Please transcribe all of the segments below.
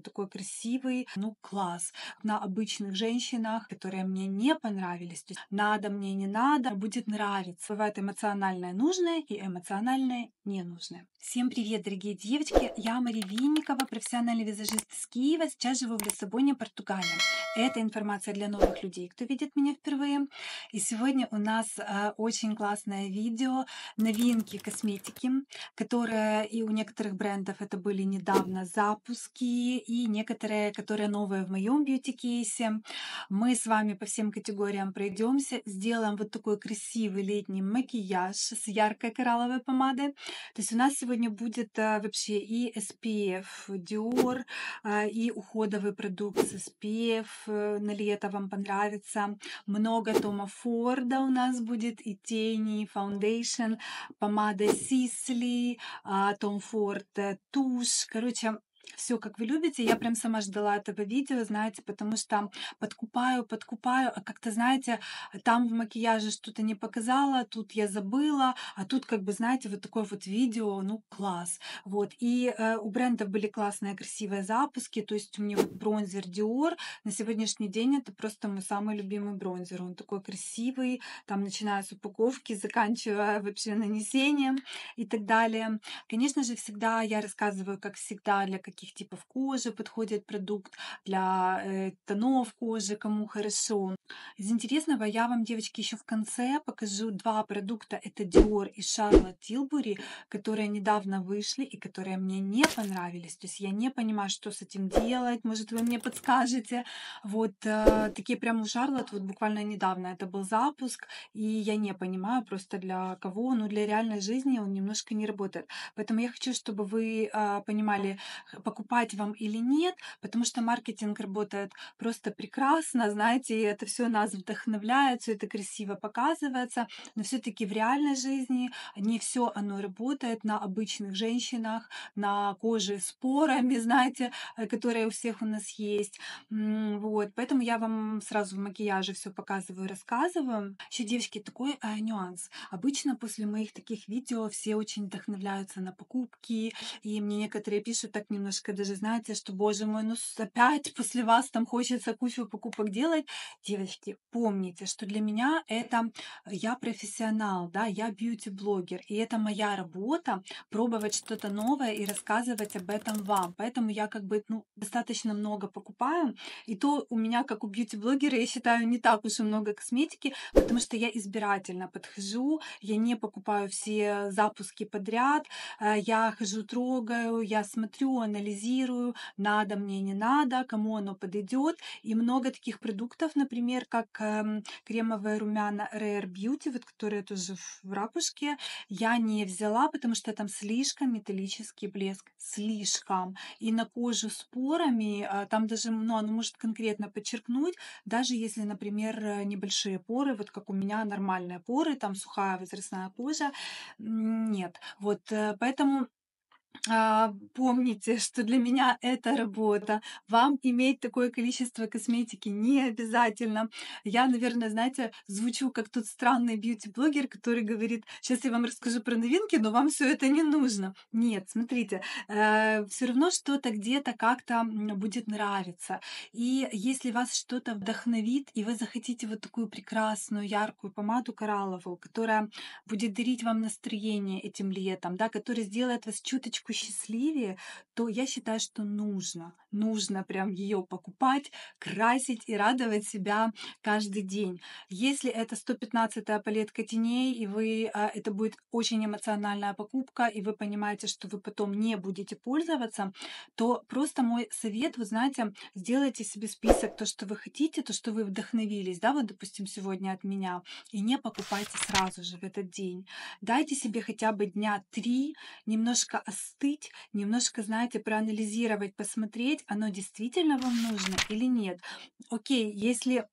такой красивый, ну класс. На обычных женщинах, которые мне не понравились, то есть надо мне, не надо, будет нравиться. Бывает эмоциональное нужное и эмоциональное ненужное. Всем привет, дорогие девочки! Я Мария Винникова, профессиональный визажист из Киева. Сейчас живу в Лиссабоне, Португалия. Это информация для новых людей, кто видит меня впервые. И сегодня у нас э, очень классное видео новинки косметики, которые и у некоторых брендов это были недавно запуски, и некоторые, которые новые в моем бьюти-кейсе. Мы с вами по всем категориям пройдемся, сделаем вот такой красивый летний макияж с яркой коралловой помадой. То есть у нас сегодня будет э, вообще и SPF Dior, э, и уходовый продукт с SPF э, на лето вам понравится. Много Тома Форда у нас будет, и тени, и фаундейшн, помада Сисли, Том Форд, тушь. Короче, все, как вы любите. Я прям сама ждала этого видео, знаете, потому что подкупаю, подкупаю, а как-то, знаете, там в макияже что-то не показала, тут я забыла, а тут, как бы, знаете, вот такое вот видео, ну, класс. Вот. И э, у брендов были классные, красивые запуски, то есть у меня вот бронзер Dior, на сегодняшний день это просто мой самый любимый бронзер, он такой красивый, там, начиная с упаковки, заканчивая вообще нанесением и так далее. Конечно же, всегда я рассказываю, как всегда, для каких каких типов кожи подходит продукт, для э, тонов кожи, кому хорошо. Из интересного я вам, девочки, еще в конце покажу два продукта. Это Dior и Charlotte Tilbury, которые недавно вышли и которые мне не понравились. То есть я не понимаю, что с этим делать. Может, вы мне подскажете. Вот э, такие прям у Charlotte вот буквально недавно это был запуск, и я не понимаю просто для кого, ну для реальной жизни он немножко не работает. Поэтому я хочу, чтобы вы э, понимали, покупать вам или нет, потому что маркетинг работает просто прекрасно, знаете, и это все нас вдохновляет, все это красиво показывается, но все-таки в реальной жизни не все оно работает на обычных женщинах, на коже с порами, знаете, э, которые у всех у нас есть. Вот, поэтому я вам сразу в макияже все показываю, рассказываю. Еще, девочки, такой э, нюанс. Обычно после моих таких видео все очень вдохновляются на покупки, и мне некоторые пишут так немножко немножко даже, знаете, что, боже мой, ну опять после вас там хочется кучу покупок делать. Девочки, помните, что для меня это, я профессионал, да, я бьюти-блогер, и это моя работа пробовать что-то новое и рассказывать об этом вам. Поэтому я как бы, ну, достаточно много покупаю, и то у меня, как у бьюти-блогера, я считаю, не так уж и много косметики, потому что я избирательно подхожу, я не покупаю все запуски подряд, э, я хожу, трогаю, я смотрю, анализирую, анализирую, надо мне, не надо, кому оно подойдет. И много таких продуктов, например, как эм, кремовые румяна Rare Beauty, вот которые тоже в ракушке, я не взяла, потому что там слишком металлический блеск, слишком. И на кожу с порами, э, там даже, ну, оно может конкретно подчеркнуть, даже если, например, э, небольшие поры, вот как у меня нормальные поры, там сухая возрастная кожа, нет. Вот, э, поэтому а, помните, что для меня это работа. Вам иметь такое количество косметики не обязательно. Я, наверное, знаете, звучу как тот странный бьюти-блогер, который говорит, сейчас я вам расскажу про новинки, но вам все это не нужно. Нет, смотрите, э, все равно что-то где-то как-то будет нравиться. И если вас что-то вдохновит, и вы захотите вот такую прекрасную, яркую помаду коралловую, которая будет дарить вам настроение этим летом, да, которая сделает вас чуточку чуточку счастливее, то я считаю, что нужно. Нужно прям ее покупать, красить и радовать себя каждый день. Если это 115-я палетка теней, и вы, а, это будет очень эмоциональная покупка, и вы понимаете, что вы потом не будете пользоваться, то просто мой совет, вы знаете, сделайте себе список, то, что вы хотите, то, что вы вдохновились, да, вот, допустим, сегодня от меня, и не покупайте сразу же в этот день. Дайте себе хотя бы дня три немножко осознанно остыть, немножко, знаете, проанализировать, посмотреть, оно действительно вам нужно или нет. Окей, если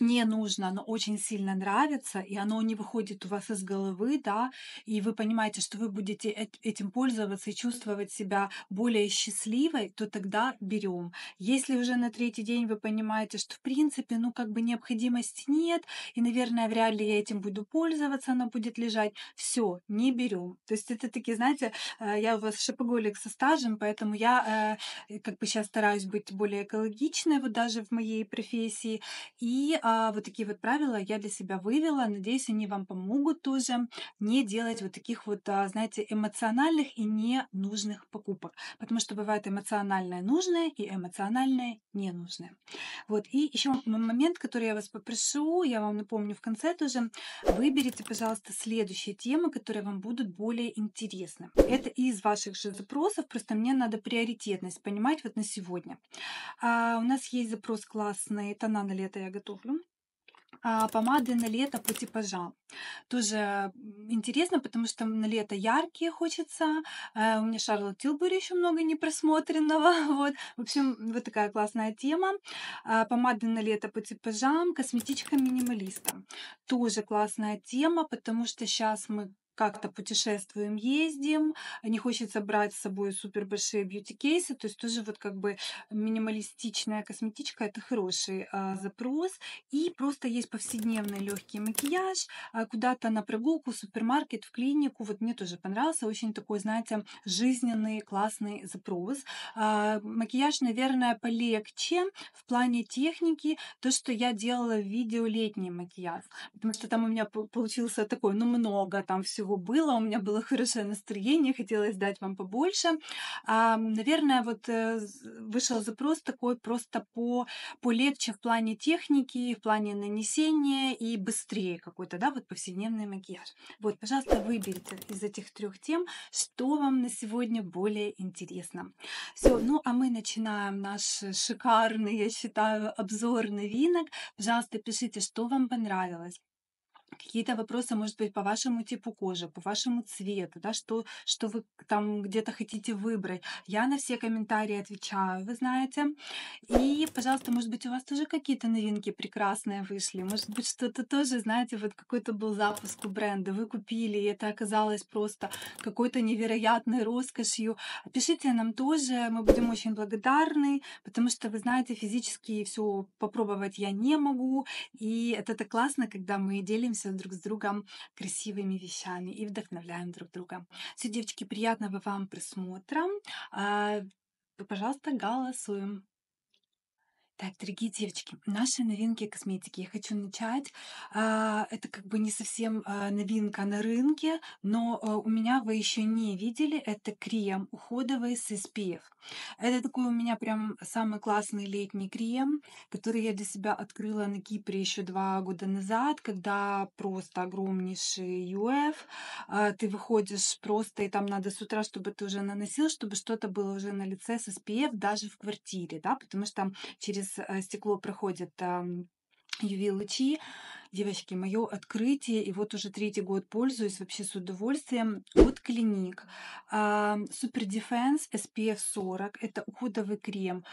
не нужно, оно очень сильно нравится, и оно не выходит у вас из головы, да, и вы понимаете, что вы будете этим пользоваться и чувствовать себя более счастливой, то тогда берем. Если уже на третий день вы понимаете, что в принципе, ну как бы необходимости нет, и, наверное, вряд ли я этим буду пользоваться, оно будет лежать, все, не берем. То есть это такие, знаете, э, я у вас шопоголик со стажем, поэтому я э, как бы сейчас стараюсь быть более экологичной, вот даже в моей профессии, и а, вот такие вот правила я для себя вывела. Надеюсь, они вам помогут тоже не делать вот таких вот, а, знаете, эмоциональных и ненужных покупок. Потому что бывает эмоциональное нужное и эмоциональное ненужное. Вот. И еще момент, который я вас попрошу, я вам напомню в конце тоже. Выберите, пожалуйста, следующие темы, которые вам будут более интересны. Это из ваших же запросов, просто мне надо приоритетность понимать вот на сегодня. А, у нас есть запрос классный, тона на лето я готов готовлю а, помады на лето по типажам. Тоже интересно, потому что на лето яркие хочется. А, у меня Шарлот Тилбери еще много непросмотренного. Вот. В общем, вот такая классная тема. А, помады на лето по типажам, косметичка минималиста. Тоже классная тема, потому что сейчас мы как-то путешествуем, ездим, не хочется брать с собой супер большие бьюти-кейсы, то есть тоже вот как бы минималистичная косметичка это хороший а, запрос. И просто есть повседневный легкий макияж, а, куда-то на прогулку, в супермаркет, в клинику. Вот мне тоже понравился, очень такой, знаете, жизненный, классный запрос. А, макияж, наверное, полегче в плане техники, то, что я делала в видео летний макияж, потому что там у меня получился такой, ну много там все всего было. У меня было хорошее настроение, хотелось дать вам побольше. А, наверное, вот э, вышел запрос такой просто по, по легче в плане техники, в плане нанесения и быстрее какой-то, да, вот повседневный макияж. Вот, пожалуйста, выберите из этих трех тем, что вам на сегодня более интересно. Все, ну а мы начинаем наш шикарный, я считаю, обзор новинок. Пожалуйста, пишите, что вам понравилось какие-то вопросы, может быть, по вашему типу кожи, по вашему цвету, да, что, что вы там где-то хотите выбрать. Я на все комментарии отвечаю, вы знаете. И, пожалуйста, может быть, у вас тоже какие-то новинки прекрасные вышли. Может быть, что-то тоже, знаете, вот какой-то был запуск у бренда, вы купили, и это оказалось просто какой-то невероятной роскошью. Пишите нам тоже, мы будем очень благодарны, потому что, вы знаете, физически все попробовать я не могу. И это так классно, когда мы делимся делаем друг с другом красивыми вещами и вдохновляем друг друга. Все, девочки, приятного вам просмотра. А, пожалуйста, голосуем. Так, дорогие девочки, наши новинки косметики. Я хочу начать. А, это как бы не совсем а, новинка на рынке, но а, у меня вы еще не видели. Это крем уходовый с SPF. Это такой у меня прям самый классный летний крем, который я для себя открыла на Кипре еще два года назад, когда просто огромнейший UF. Ты выходишь просто, и там надо с утра, чтобы ты уже наносил, чтобы что-то было уже на лице с SPF, даже в квартире, да, потому что там через через э, стекло проходят UV-лучи. Девочки, мое открытие, и вот уже третий год пользуюсь вообще с удовольствием, от клиник. Супер Defense SPF 40, это уходовый крем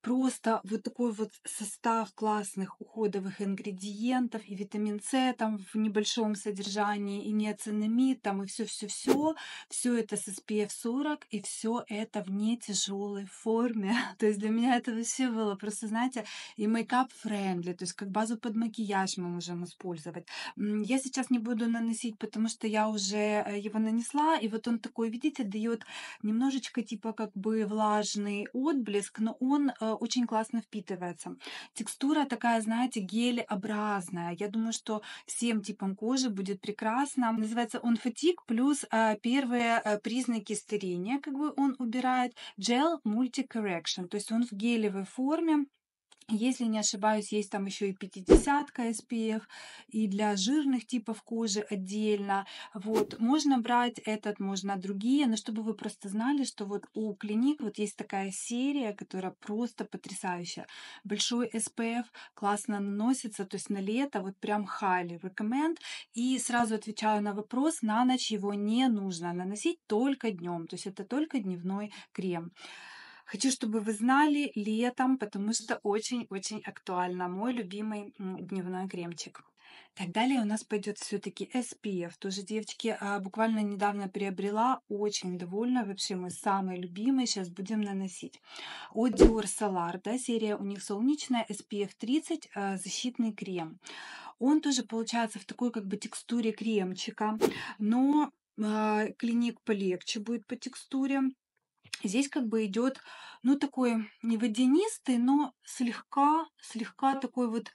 просто вот такой вот состав классных уходовых ингредиентов и витамин С там в небольшом содержании, и неоцинамид там, и все-все-все, все это с SPF 40, и все это в не тяжелой форме. то есть для меня это вообще было просто, знаете, и мейкап френдли, то есть как базу под макияж мы можем использовать. Я сейчас не буду наносить, потому что я уже э, его нанесла, и вот он такой, видите, дает немножечко типа как бы влажный отблеск, но он э, очень классно впитывается. Текстура такая, знаете, гелеобразная. Я думаю, что всем типам кожи будет прекрасно. Называется он фатик, плюс а, первые а, признаки старения, как бы он убирает. Gel Multi Correction, то есть он в гелевой форме. Если не ошибаюсь, есть там еще и 50 SPF, и для жирных типов кожи отдельно. Вот, можно брать этот, можно другие, но чтобы вы просто знали, что вот у клиник вот есть такая серия, которая просто потрясающая. Большой SPF, классно наносится, то есть на лето вот прям highly recommend. И сразу отвечаю на вопрос, на ночь его не нужно наносить только днем, то есть это только дневной крем. Хочу, чтобы вы знали летом, потому что очень-очень актуально. Мой любимый дневной кремчик. Так, далее у нас пойдет все-таки SPF. Тоже, девочки, а, буквально недавно приобрела. Очень довольна. Вообще мой самый любимый. Сейчас будем наносить. От Dior Solar, да, серия у них солнечная. SPF 30, а, защитный крем. Он тоже получается в такой как бы текстуре кремчика, но а, клиник полегче будет по текстуре. Здесь как бы идет, ну, такой не водянистый, но слегка, слегка такой вот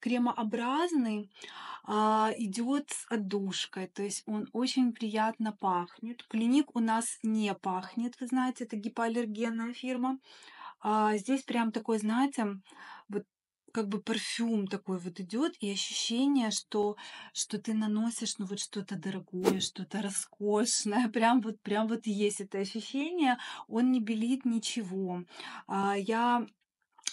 кремообразный, а, идет с отдушкой, то есть он очень приятно пахнет. Клиник у нас не пахнет, вы знаете, это гипоаллергенная фирма. А, здесь прям такой, знаете, как бы парфюм такой вот идет и ощущение, что что ты наносишь, ну вот что-то дорогое, что-то роскошное, прям вот прям вот есть это ощущение. Он не белит ничего. А, я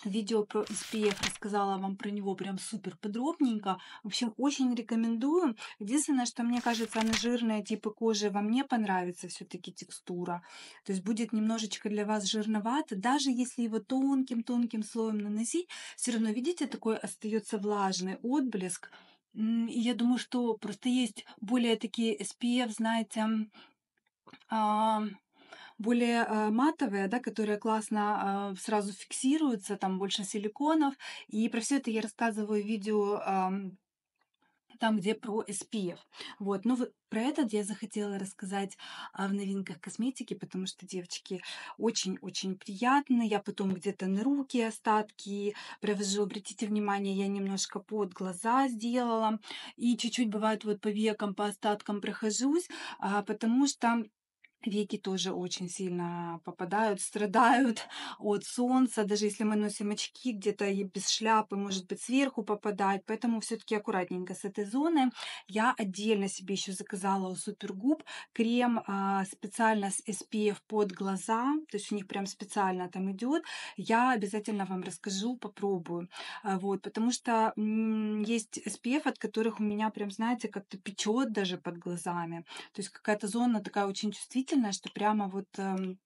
видео про SPF, рассказала вам про него прям супер подробненько. В общем, очень рекомендую. Единственное, что мне кажется, она жирная, типа кожи вам не понравится все-таки текстура. То есть будет немножечко для вас жирновато. Даже если его тонким-тонким слоем наносить, все равно, видите, такой остается влажный отблеск. Я думаю, что просто есть более такие SPF, знаете, а, более э, матовые, да, которые классно э, сразу фиксируются, там больше силиконов. И про все это я рассказываю в видео там, где про SPF. Вот, но ну, про этот я захотела рассказать а, в новинках косметики, потому что девочки очень-очень приятны. Я потом где-то на руки остатки провожу. Обратите внимание, я немножко под глаза сделала. И чуть-чуть бывает вот по векам, по остаткам прохожусь, а, потому что Веки тоже очень сильно попадают, страдают от солнца, даже если мы носим очки, где-то и без шляпы, может быть, сверху попадает, поэтому все-таки аккуратненько с этой зоны. Я отдельно себе еще заказала у Супергуб крем а, специально с SPF под глаза, то есть у них прям специально там идет. Я обязательно вам расскажу, попробую, а, вот, потому что есть SPF, от которых у меня прям, знаете, как-то печет даже под глазами, то есть какая-то зона такая очень чувствительная, чувствительная, что прямо вот эм,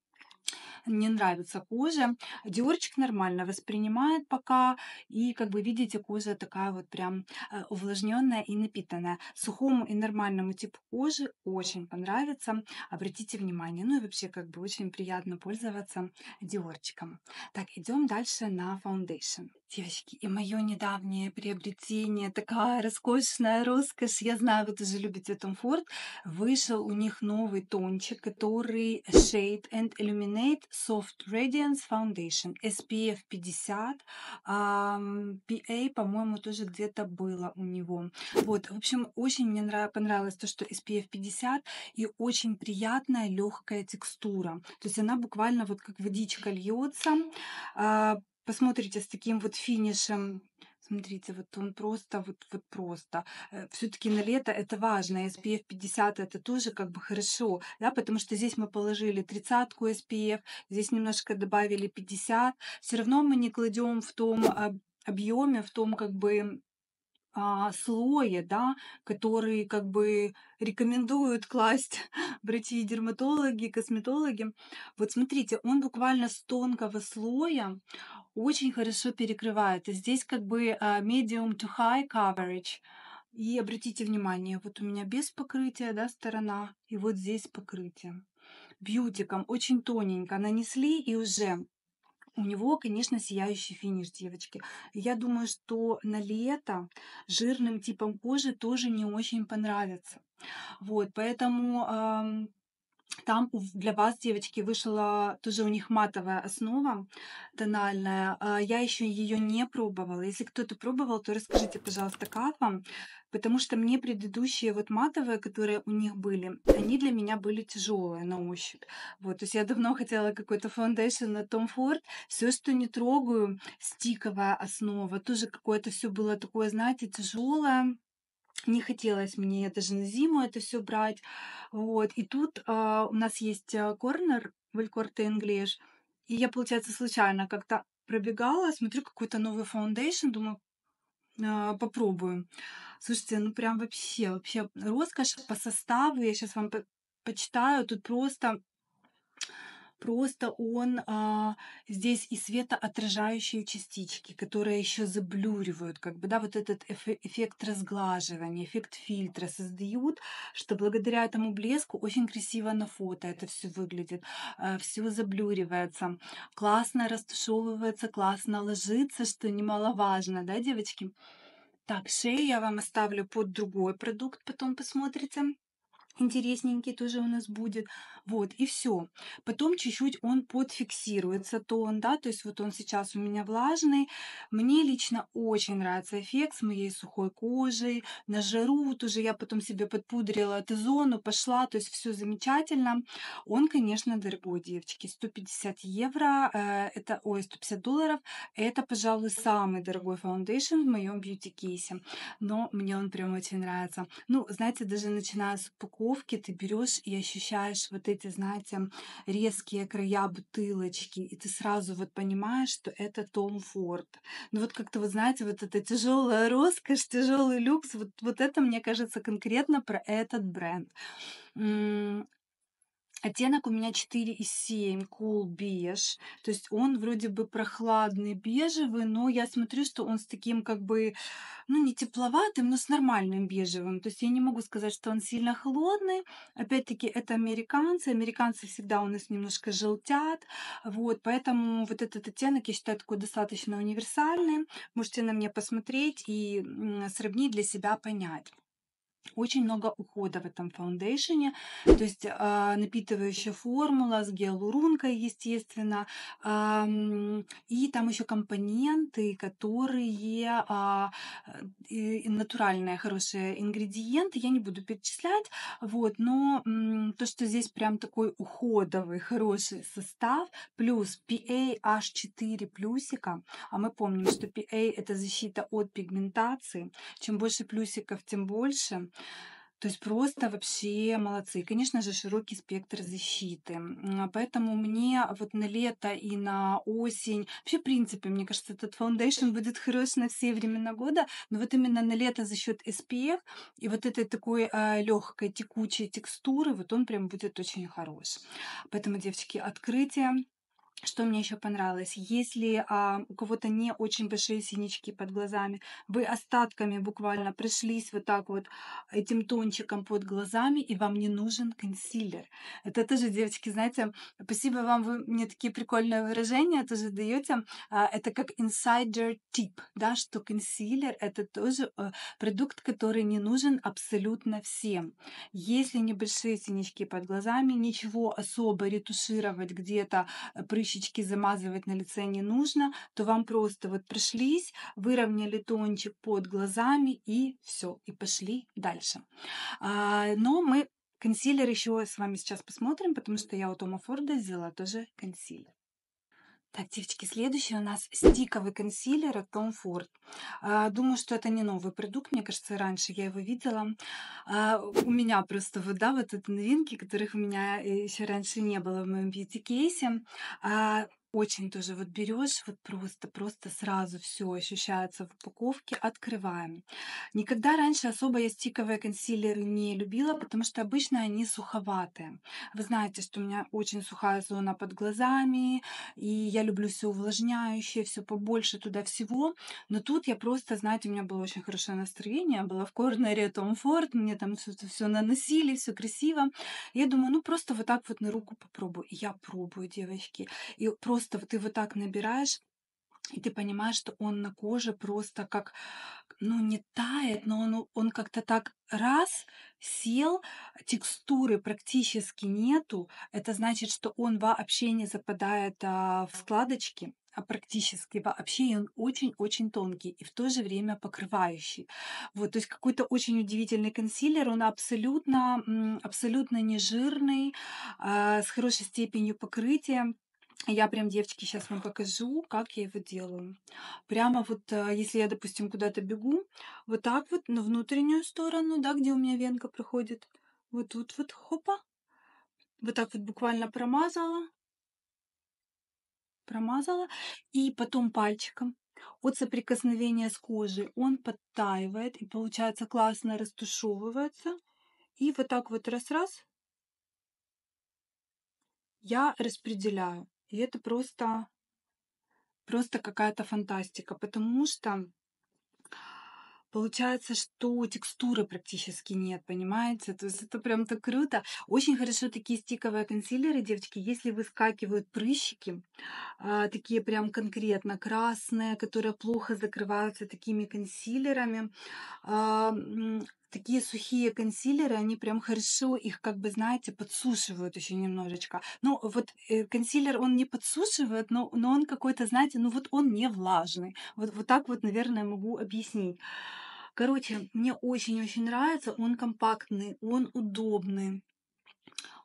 не нравится кожа. Диорчик нормально воспринимает пока. И, как бы видите, кожа такая вот прям э, увлажненная и напитанная. Сухому и нормальному типу кожи очень понравится. Обратите внимание. Ну и вообще, как бы очень приятно пользоваться диорчиком. Так, идем дальше на фаундейшн. Девочки, и мое недавнее приобретение, такая роскошная роскошь, я знаю, вы тоже любите Tom Ford, вышел у них новый тончик, который Shade and Illuminate Soft Radiance Foundation, SPF 50, um, PA, по-моему, тоже где-то было у него. Вот, в общем, очень мне нрав... понравилось то, что SPF 50 и очень приятная легкая текстура, то есть она буквально вот как водичка льется, uh, а, посмотрите, с таким вот финишем, смотрите, вот он просто, вот, вот просто. Э, Все-таки на лето это важно, SPF 50 это тоже как бы хорошо, да, потому что здесь мы положили тридцатку SPF, здесь немножко добавили 50, все равно мы не кладем в том а, объеме, в том как бы а, слоя, да, которые как бы рекомендуют класть врачи-дерматологи, косметологи. Вот смотрите, он буквально с тонкого слоя очень хорошо перекрывает. И здесь как бы а, medium to high coverage. И обратите внимание, вот у меня без покрытия да, сторона, и вот здесь покрытие. Бьютиком очень тоненько нанесли и уже у него, конечно, сияющий финиш, девочки. Я думаю, что на лето жирным типом кожи тоже не очень понравится. Вот, поэтому там для вас, девочки, вышла тоже у них матовая основа тональная. А, я еще ее не пробовала. Если кто-то пробовал, то расскажите, пожалуйста, как вам. Потому что мне предыдущие вот матовые, которые у них были, они для меня были тяжелые на ощупь. Вот, то есть я давно хотела какой-то фаундейшн на Tom Ford. Все, что не трогаю, стиковая основа, тоже какое-то все было такое, знаете, тяжелое не хотелось мне даже на зиму это все брать. Вот. И тут э, у нас есть а, корнер Валькорте English. И я, получается, случайно как-то пробегала, смотрю какой-то новый фаундейшн, думаю, э, а, попробую. Слушайте, ну прям вообще, вообще роскошь по составу. Я сейчас вам по почитаю. Тут просто просто он а, здесь и светоотражающие частички, которые еще заблюривают, как бы, да, вот этот эффект разглаживания, эффект фильтра создают, что благодаря этому блеску очень красиво на фото это все выглядит, э, все заблюривается, классно растушевывается, классно ложится, что немаловажно, да, девочки? Так, шею я вам оставлю под другой продукт, потом посмотрите интересненький тоже у нас будет. Вот, и все. Потом чуть-чуть он подфиксируется тон, да, то есть вот он сейчас у меня влажный. Мне лично очень нравится эффект с моей сухой кожей, на жару тоже я потом себе подпудрила эту зону, пошла, то есть все замечательно. Он, конечно, дорогой, девочки, 150 евро, э, это, ой, 150 долларов, это, пожалуй, самый дорогой фаундейшн в моем бьюти-кейсе, но мне он прям очень нравится. Ну, знаете, даже начиная с упаковки, упаковки ты берешь и ощущаешь вот эти, знаете, резкие края бутылочки, и ты сразу вот понимаешь, что это Том Форд. Ну вот как-то, вот знаете, вот эта тяжелая роскошь, тяжелый люкс, вот, вот это, мне кажется, конкретно про этот бренд. Оттенок у меня 4,7, cool беж. То есть он вроде бы прохладный, бежевый, но я смотрю, что он с таким как бы, ну не тепловатым, но с нормальным бежевым. То есть я не могу сказать, что он сильно холодный. Опять-таки это американцы. Американцы всегда у нас немножко желтят. Вот, поэтому вот этот оттенок, я считаю, такой достаточно универсальный. Можете на мне посмотреть и сравнить для себя, понять. Очень много ухода в этом фаундейшене, то есть э, напитывающая формула с гиалурункой, естественно, э, и там еще компоненты, которые э, натуральные, хорошие ингредиенты, я не буду перечислять, вот, но э, то, что здесь прям такой уходовый, хороший состав, плюс PA аж 4 плюсика, а мы помним, что PA это защита от пигментации, чем больше плюсиков, тем больше, то есть просто вообще молодцы. Конечно же, широкий спектр защиты. Поэтому мне вот на лето и на осень, вообще, в принципе, мне кажется, этот фаундейшн будет хорош на все времена года, но вот именно на лето за счет SPF и вот этой такой э, а, легкой текучей текстуры, вот он прям будет очень хорош. Поэтому, девочки, открытие что мне еще понравилось? Если а, у кого-то не очень большие синички под глазами, вы остатками буквально пришлись вот так вот этим тончиком под глазами, и вам не нужен консилер. Это тоже, девочки, знаете, спасибо вам, вы мне такие прикольные выражения тоже даете. А, это как insider tip, да, что консилер это тоже э, продукт, который не нужен абсолютно всем. Если небольшие синички под глазами, ничего особо ретушировать где-то, э, прыщ подушечки замазывать на лице не нужно, то вам просто вот пришлись, выровняли тончик под глазами и все, и пошли дальше. А, но мы консилер еще с вами сейчас посмотрим, потому что я у Тома Форда взяла тоже консилер. Так, девочки, следующий у нас стиковый консилер от Tom Ford. А, думаю, что это не новый продукт, мне кажется, раньше я его видела. А, у меня просто вот, да, вот это новинки, которых у меня э, еще раньше не было в моем бьюти-кейсе. А, очень тоже вот берешь, вот просто, просто сразу все ощущается в упаковке. Открываем. Никогда раньше особо я стиковые консилеры не любила, потому что обычно они суховатые. Вы знаете, что у меня очень сухая зона под глазами, и я люблю все увлажняющее, все побольше туда всего. Но тут я просто, знаете, у меня было очень хорошее настроение, я была в корнере Том Форд, мне там все наносили, все красиво. Я думаю, ну просто вот так вот на руку попробую. И я пробую, девочки. И просто просто вот ты вот так набираешь, и ты понимаешь, что он на коже просто как, ну, не тает, но он, он как-то так раз сел, текстуры практически нету. Это значит, что он вообще не западает а, в складочки а практически вообще, и он очень-очень тонкий и в то же время покрывающий. Вот, то есть какой-то очень удивительный консилер, он абсолютно, абсолютно не жирный, а, с хорошей степенью покрытия я прям, девочки, сейчас вам покажу, как я его делаю. Прямо вот, э, если я, допустим, куда-то бегу, вот так вот на внутреннюю сторону, да, где у меня венка проходит, вот тут вот, хопа, вот так вот буквально промазала, промазала, и потом пальчиком от соприкосновения с кожей он подтаивает и получается классно растушевывается. И вот так вот раз-раз я распределяю. И это просто, просто какая-то фантастика, потому что получается, что текстуры практически нет, понимаете? То есть это прям так круто. Очень хорошо такие стиковые консилеры, девочки, если выскакивают прыщики, а, такие прям конкретно красные, которые плохо закрываются такими консилерами, а, такие сухие консилеры, они прям хорошо их, как бы, знаете, подсушивают еще немножечко. Ну, вот э, консилер, он не подсушивает, но, но он какой-то, знаете, ну вот он не влажный. Вот, вот так вот, наверное, могу объяснить. Короче, мне очень-очень нравится. Он компактный, он удобный,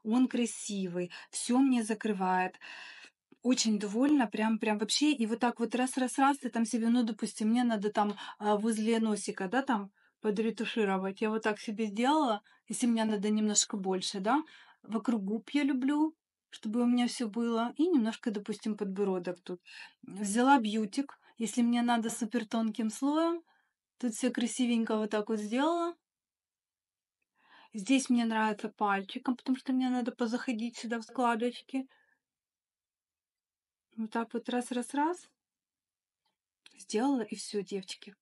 он красивый. Все мне закрывает очень довольна, прям, прям вообще, и вот так вот раз-раз-раз, ты там себе, ну, допустим, мне надо там а, возле носика, да, там подретушировать. Я вот так себе сделала, если мне надо немножко больше, да. Вокруг губ я люблю, чтобы у меня все было. И немножко, допустим, подбородок тут. Взяла бьютик. Если мне надо супер тонким слоем, тут все красивенько вот так вот сделала. Здесь мне нравится пальчиком, потому что мне надо позаходить сюда в складочки. Вот так вот раз-раз-раз. Сделала и все, девочки.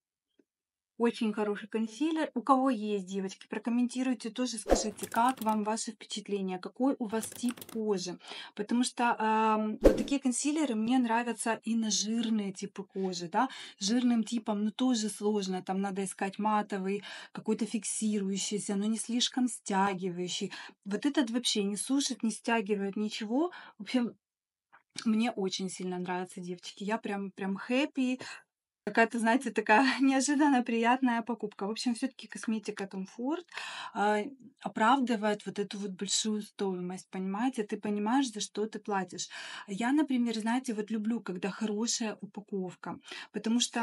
Очень хороший консилер. У кого есть, девочки, прокомментируйте тоже, скажите, как вам ваши впечатления, какой у вас тип кожи. Потому что э, вот такие консилеры мне нравятся и на жирные типы кожи, да. Жирным типом, ну, тоже сложно, там надо искать матовый, какой-то фиксирующийся, но не слишком стягивающий. Вот этот вообще не сушит, не стягивает ничего. В общем, мне очень сильно нравятся девочки. Я прям, прям хэппи. Какая-то, знаете, такая неожиданно приятная покупка. В общем, все таки косметика Tom Ford э, оправдывает вот эту вот большую стоимость, понимаете? Ты понимаешь, за что ты платишь. Я, например, знаете, вот люблю, когда хорошая упаковка, потому что,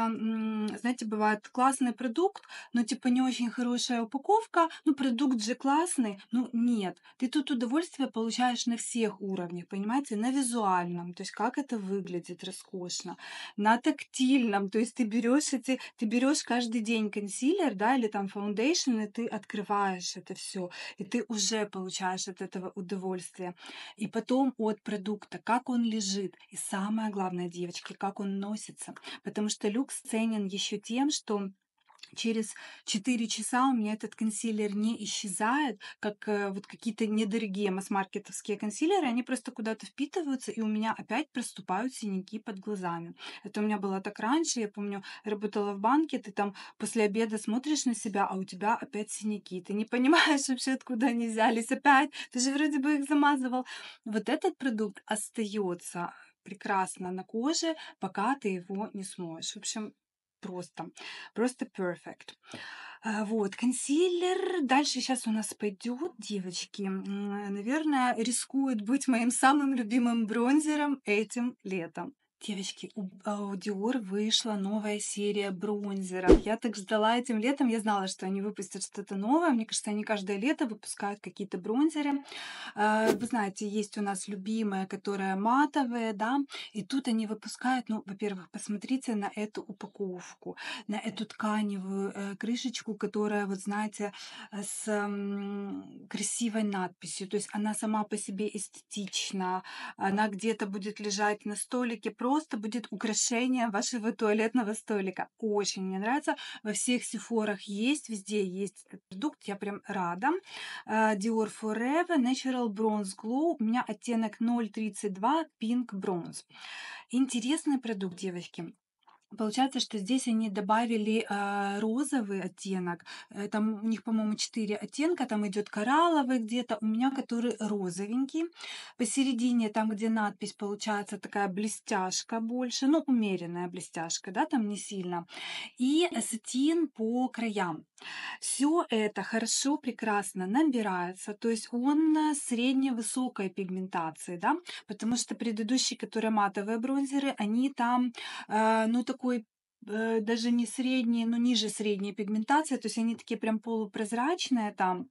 знаете, бывает классный продукт, но типа не очень хорошая упаковка, ну продукт же классный, ну нет. Ты тут удовольствие получаешь на всех уровнях, понимаете? На визуальном, то есть как это выглядит роскошно, на тактильном, то есть есть ты берешь эти, ты берешь каждый день консилер, да, или там фаундейшн, и ты открываешь это все, и ты уже получаешь от этого удовольствие. И потом от продукта, как он лежит, и самое главное, девочки, как он носится. Потому что люкс ценен еще тем, что через 4 часа у меня этот консилер не исчезает, как э, вот какие-то недорогие масс-маркетовские консилеры, они просто куда-то впитываются, и у меня опять проступают синяки под глазами. Это у меня было так раньше, я помню, работала в банке, ты там после обеда смотришь на себя, а у тебя опять синяки, ты не понимаешь вообще, откуда они взялись опять, ты же вроде бы их замазывал. Вот этот продукт остается прекрасно на коже, пока ты его не смоешь. В общем, просто, просто perfect. А, вот, консилер. Дальше сейчас у нас пойдет, девочки. Наверное, рискует быть моим самым любимым бронзером этим летом. Девочки, у, Dior вышла новая серия бронзеров. Я так ждала этим летом. Я знала, что они выпустят что-то новое. Мне кажется, они каждое лето выпускают какие-то бронзеры. А, вы знаете, есть у нас любимая, которая матовая, да. И тут они выпускают, ну, во-первых, посмотрите на эту упаковку, на эту тканевую э, крышечку, которая, вот знаете, с красивой надписью. То есть она сама по себе эстетична. Она где-то будет лежать на столике, просто просто будет украшение вашего туалетного столика. Очень мне нравится. Во всех сифорах есть, везде есть этот продукт. Я прям рада. А, Dior Forever Natural Bronze Glow. У меня оттенок 032 Pink Bronze. Интересный продукт, девочки. Получается, что здесь они добавили э, розовый оттенок. Э, там у них, по-моему, четыре оттенка. Там идет коралловый где-то. У меня который розовенький. Посередине, там, где надпись, получается такая блестяшка больше. Ну, умеренная блестяшка, да, там не сильно. И сатин по краям. Все это хорошо, прекрасно набирается. То есть он э, средне-высокой пигментации, да. Потому что предыдущие, которые матовые бронзеры, они там, э, ну, такой такой э, даже не средней, но ну, ниже средней пигментации, то есть они такие прям полупрозрачные там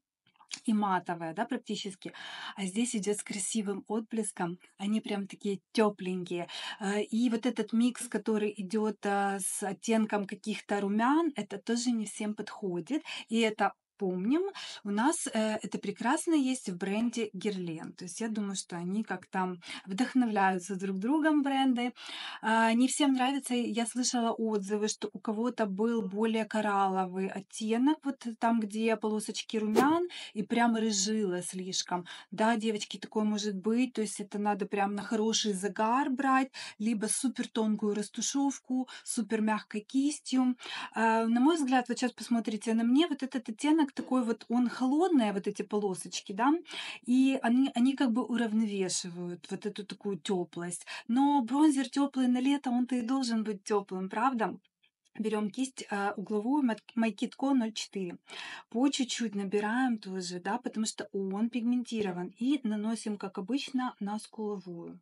и матовые, да, практически. А здесь идет с красивым отблеском. Они прям такие тепленькие. Э, и вот этот микс, который идет э, с оттенком каких-то румян, это тоже не всем подходит. И это помним, у нас э, это прекрасно есть в бренде Герлен. То есть я думаю, что они как там вдохновляются друг другом бренды. А, Не всем нравится, я слышала отзывы, что у кого-то был более коралловый оттенок, вот там, где полосочки румян, и прям рыжило слишком. Да, девочки, такое может быть, то есть это надо прям на хороший загар брать, либо супер тонкую растушевку, супер мягкой кистью. А, на мой взгляд, вот сейчас посмотрите на мне, вот этот оттенок рисунок такой вот, он холодный, вот эти полосочки, да, и они, они как бы уравновешивают вот эту такую теплость. Но бронзер теплый на лето, он-то и должен быть теплым, правда? берем кисть а, угловую Майкитко 04. По чуть-чуть набираем тоже, да, потому что он пигментирован. И наносим, как обычно, на скуловую.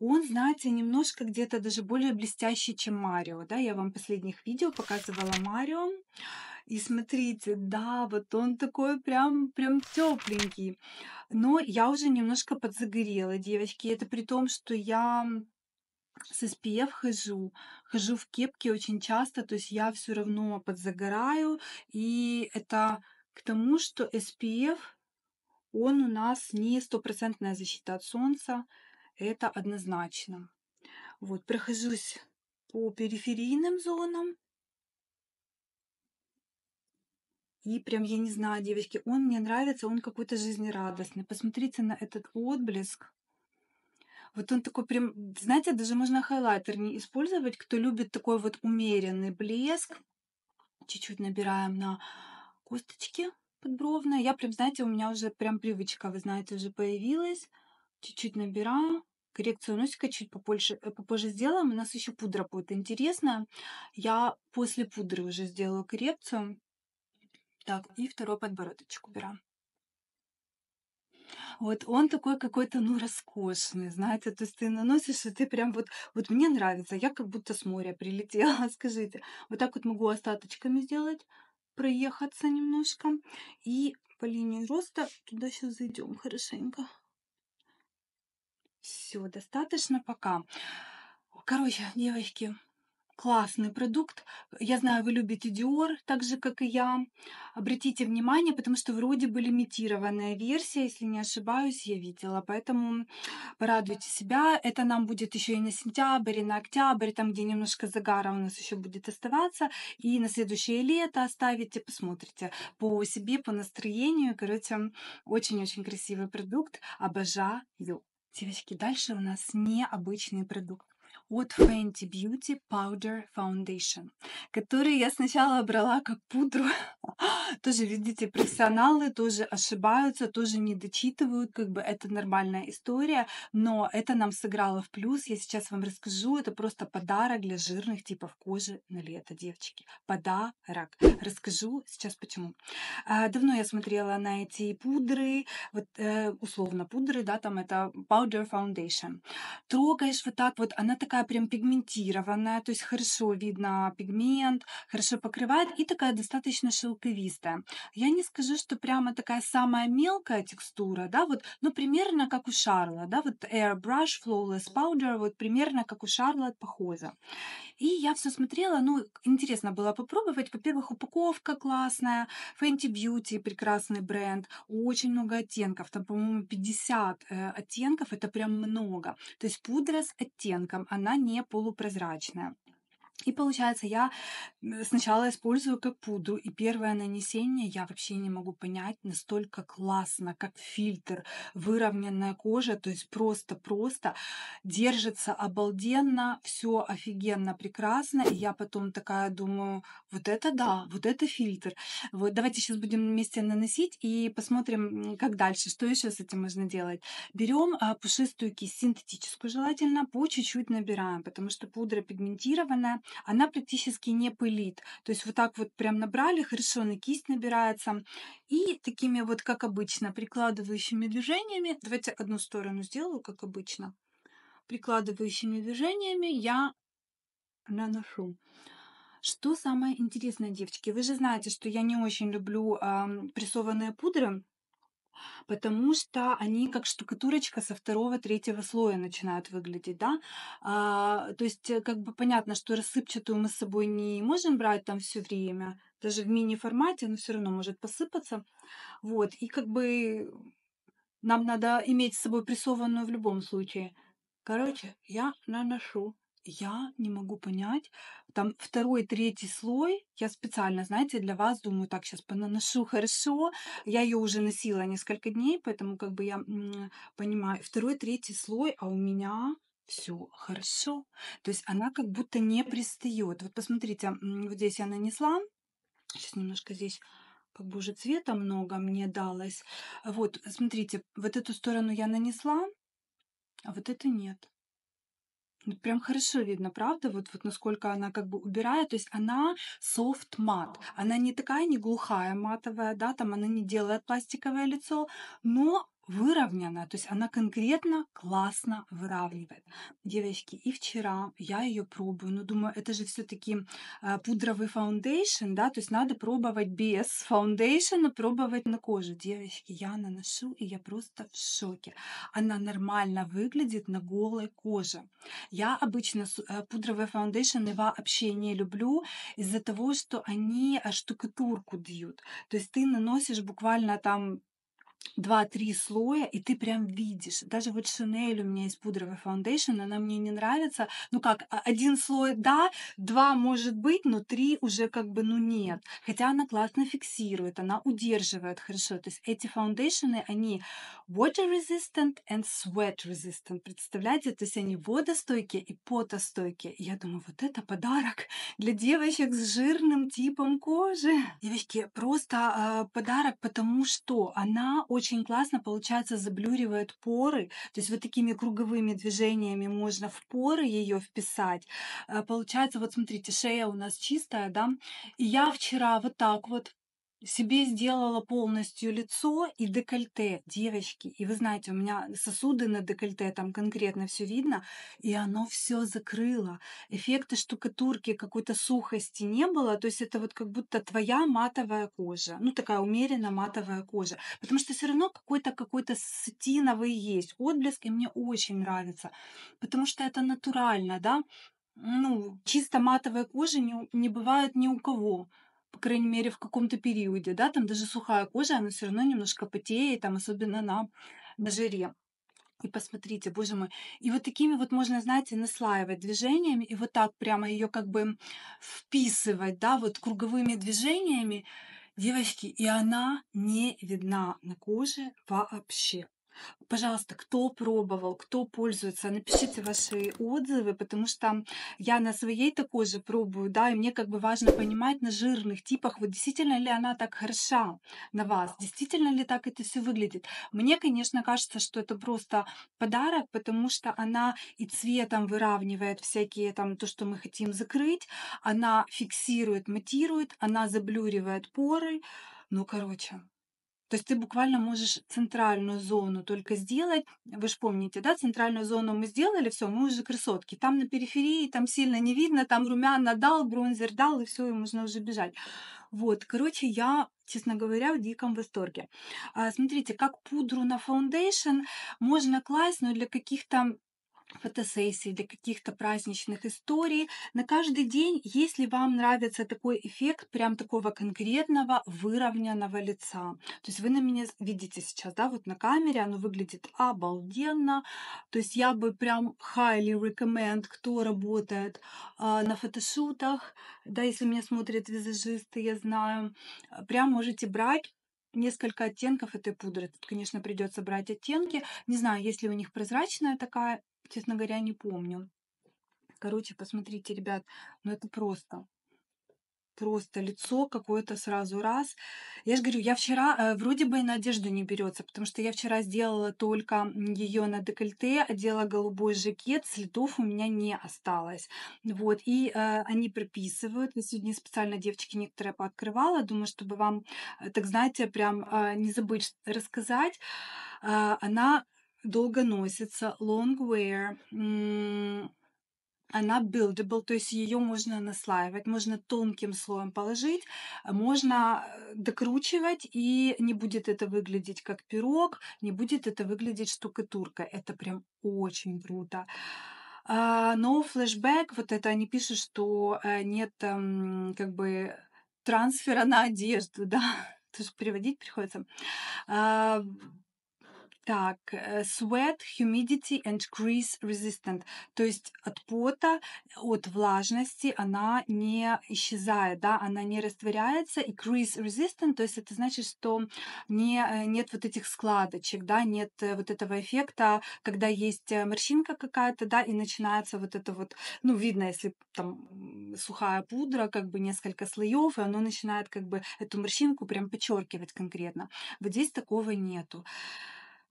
Он, знаете, немножко где-то даже более блестящий, чем Марио. Да? Я вам в последних видео показывала Марио. И смотрите, да, вот он такой прям, прям тепленький. Но я уже немножко подзагорела, девочки. Это при том, что я с SPF хожу, хожу в кепке очень часто, то есть я все равно подзагораю, и это к тому, что SPF, он у нас не стопроцентная защита от солнца, это однозначно. Вот, прохожусь по периферийным зонам, И прям, я не знаю, девочки, он мне нравится, он какой-то жизнерадостный. Посмотрите на этот отблеск. Вот он такой прям, знаете, даже можно хайлайтер не использовать, кто любит такой вот умеренный блеск. Чуть-чуть набираем на косточки подбровные. Я прям, знаете, у меня уже прям привычка, вы знаете, уже появилась. Чуть-чуть набираю коррекцию носика чуть попольше э, попозже сделаем. У нас еще пудра будет интересная. Я после пудры уже сделаю коррекцию. Так, и второй подбородочек убираем. Вот он такой какой-то, ну, роскошный, знаете, то есть ты наносишь, и ты прям вот, вот мне нравится, я как будто с моря прилетела, скажите. Вот так вот могу остаточками сделать, проехаться немножко, и по линии роста туда сейчас зайдем хорошенько. Все, достаточно пока. Короче, девочки, классный продукт. Я знаю, вы любите Dior, так же, как и я. Обратите внимание, потому что вроде бы лимитированная версия, если не ошибаюсь, я видела. Поэтому порадуйте себя. Это нам будет еще и на сентябрь, и на октябрь, там, где немножко загара у нас еще будет оставаться. И на следующее лето оставите, посмотрите по себе, по настроению. Короче, очень-очень красивый продукт. Обожаю. Девочки, дальше у нас необычный продукт от Fenty Beauty Powder Foundation, который я сначала брала как пудру. тоже, видите, профессионалы тоже ошибаются, тоже не дочитывают, как бы это нормальная история, но это нам сыграло в плюс. Я сейчас вам расскажу, это просто подарок для жирных типов кожи на лето, девочки. Подарок. Расскажу сейчас почему. А, давно я смотрела на эти пудры, вот э, условно пудры, да, там это Powder Foundation. Трогаешь вот так вот, она такая такая прям пигментированная, то есть хорошо видно пигмент, хорошо покрывает и такая достаточно шелковистая. Я не скажу, что прямо такая самая мелкая текстура, да, вот, но ну, примерно как у Шарла, да, вот Airbrush Flawless Powder, вот примерно как у Шарла похоже. И я все смотрела, ну, интересно было попробовать. Во-первых, упаковка классная, Fenty Beauty прекрасный бренд, очень много оттенков, там, по-моему, 50 э, оттенков, это прям много. То есть пудра с оттенком, она не полупрозрачная. И получается, я э, сначала использую как пудру, и первое нанесение я вообще не могу понять, настолько классно, как фильтр, выровненная кожа, то есть просто-просто держится обалденно, все офигенно, прекрасно, и я потом такая думаю, вот это да, вот это фильтр. Вот давайте сейчас будем вместе наносить и посмотрим, как дальше, что еще с этим можно делать. Берем а, пушистую кисть, синтетическую желательно, по чуть-чуть набираем, потому что пудра пигментированная, она практически не пылит. То есть вот так вот прям набрали, хорошо на кисть набирается. И такими вот, как обычно, прикладывающими движениями, давайте одну сторону сделаю, как обычно, прикладывающими движениями я наношу. Что самое интересное, девочки, вы же знаете, что я не очень люблю э, прессованные пудры, потому что они как штукатурочка со второго-третьего слоя начинают выглядеть, да. А, то есть, э, как бы понятно, что рассыпчатую мы с собой не можем брать там все время, даже в мини-формате, но все равно может посыпаться. Вот, и как бы нам надо иметь с собой прессованную в любом случае. Короче, я наношу я не могу понять. Там второй, третий слой. Я специально, знаете, для вас думаю, так, сейчас понаношу хорошо. Я ее уже носила несколько дней, поэтому как бы я понимаю. Второй, третий слой, а у меня все хорошо. То есть она как будто не пристает. Вот посмотрите, вот здесь я нанесла. Сейчас немножко здесь как бы уже цвета много мне далось. Вот, смотрите, вот эту сторону я нанесла, а вот это нет. Вот ну, прям хорошо видно, правда, вот, вот насколько она как бы убирает, то есть она soft мат, она не такая не глухая матовая, да, там она не делает пластиковое лицо, но выровнена, то есть она конкретно классно выравнивает. Девочки, и вчера я ее пробую, но думаю, это же все-таки а, пудровый фаундейшн, да, то есть надо пробовать без фаундейшена, пробовать на коже. Девочки, я наношу, и я просто в шоке. Она нормально выглядит на голой коже. Я обычно э, пудровые фаундейшены вообще не люблю из-за того, что они э, штукатурку дают. То есть ты наносишь буквально там два-три слоя, и ты прям видишь. Даже вот Шинель у меня есть пудровый фаундейшн, она мне не нравится. Ну как, а, один слой, да, два может быть, но три уже как бы, ну нет. Хотя она классно фиксирует, она удерживает хорошо. То есть эти фаундейшны, они water resistant and sweat resistant. Представляете? То есть они водостойкие и потостойкие. И я думаю, вот это подарок для девочек с жирным типом кожи. Девочки, просто э, подарок, потому что она очень классно, получается, заблюривает поры. То есть вот такими круговыми движениями можно в поры ее вписать. Э, получается, вот смотрите, шея у нас чистая, да? И я вчера вот так вот себе сделала полностью лицо и декольте, девочки. И вы знаете, у меня сосуды на декольте, там конкретно все видно, и оно все закрыло. Эффекта штукатурки, какой-то сухости не было. То есть это вот как будто твоя матовая кожа. Ну, такая умеренно матовая кожа. Потому что все равно какой-то какой-то сатиновый есть отблеск, и мне очень нравится. Потому что это натурально, да? Ну, чисто матовой кожи не, не бывает ни у кого по крайней мере, в каком-то периоде, да, там даже сухая кожа, она все равно немножко потеет, там, особенно на, на жире. И посмотрите, боже мой. И вот такими вот можно, знаете, наслаивать движениями, и вот так прямо ее как бы вписывать, да, вот круговыми движениями, девочки, и она не видна на коже вообще. Пожалуйста, кто пробовал, кто пользуется, напишите ваши отзывы, потому что я на своей такой же пробую, да, и мне как бы важно понимать на жирных типах, вот действительно ли она так хороша на вас, действительно ли так это все выглядит. Мне, конечно, кажется, что это просто подарок, потому что она и цветом выравнивает всякие там то, что мы хотим закрыть, она фиксирует, матирует, она заблюривает поры. Ну, короче, то есть ты буквально можешь центральную зону только сделать. Вы же помните, да, центральную зону мы сделали, все, мы уже красотки. Там на периферии, там сильно не видно, там румяна дал, бронзер дал, и все, и можно уже бежать. Вот, короче, я, честно говоря, в диком восторге. А, смотрите, как пудру на фаундейшн можно класть, но для каких-то фотосессий, для каких-то праздничных историй. На каждый день, если вам нравится такой эффект, прям такого конкретного выровненного лица. То есть вы на меня видите сейчас, да, вот на камере оно выглядит обалденно. То есть я бы прям highly recommend, кто работает э, на фотошутах, да, если меня смотрят визажисты, я знаю, а, прям можете брать несколько оттенков этой пудры. Тут, конечно, придется брать оттенки. Не знаю, если у них прозрачная такая Честно говоря, не помню. Короче, посмотрите, ребят, ну это просто просто лицо какое-то сразу раз. Я же говорю, я вчера э, вроде бы и одежду не берется, потому что я вчера сделала только ее на декольте, одела голубой жакет, следов у меня не осталось. Вот, и э, они прописывают. Я сегодня специально девочки некоторые пооткрывала, думаю, чтобы вам, э, так знаете, прям э, не забыть рассказать. Э, она долго носится, long wear, она buildable, то есть ее можно наслаивать, можно тонким слоем положить, можно э, докручивать, и не будет это выглядеть как пирог, не будет это выглядеть штукатурка. Это прям очень круто. А, но флешбэк, вот это они пишут, что э, нет эм, как бы трансфера на одежду, да, то есть переводить приходится. А, так, э, sweat, humidity and crease resistant. То есть от пота, от влажности она не исчезает, да, она не растворяется. И crease resistant, то есть это значит, что не, э, нет вот этих складочек, да, нет э, вот этого эффекта, когда есть морщинка какая-то, да, и начинается вот это вот, ну, видно, если там сухая пудра, как бы несколько слоев, и оно начинает как бы эту морщинку прям подчеркивать конкретно. Вот здесь такого нету.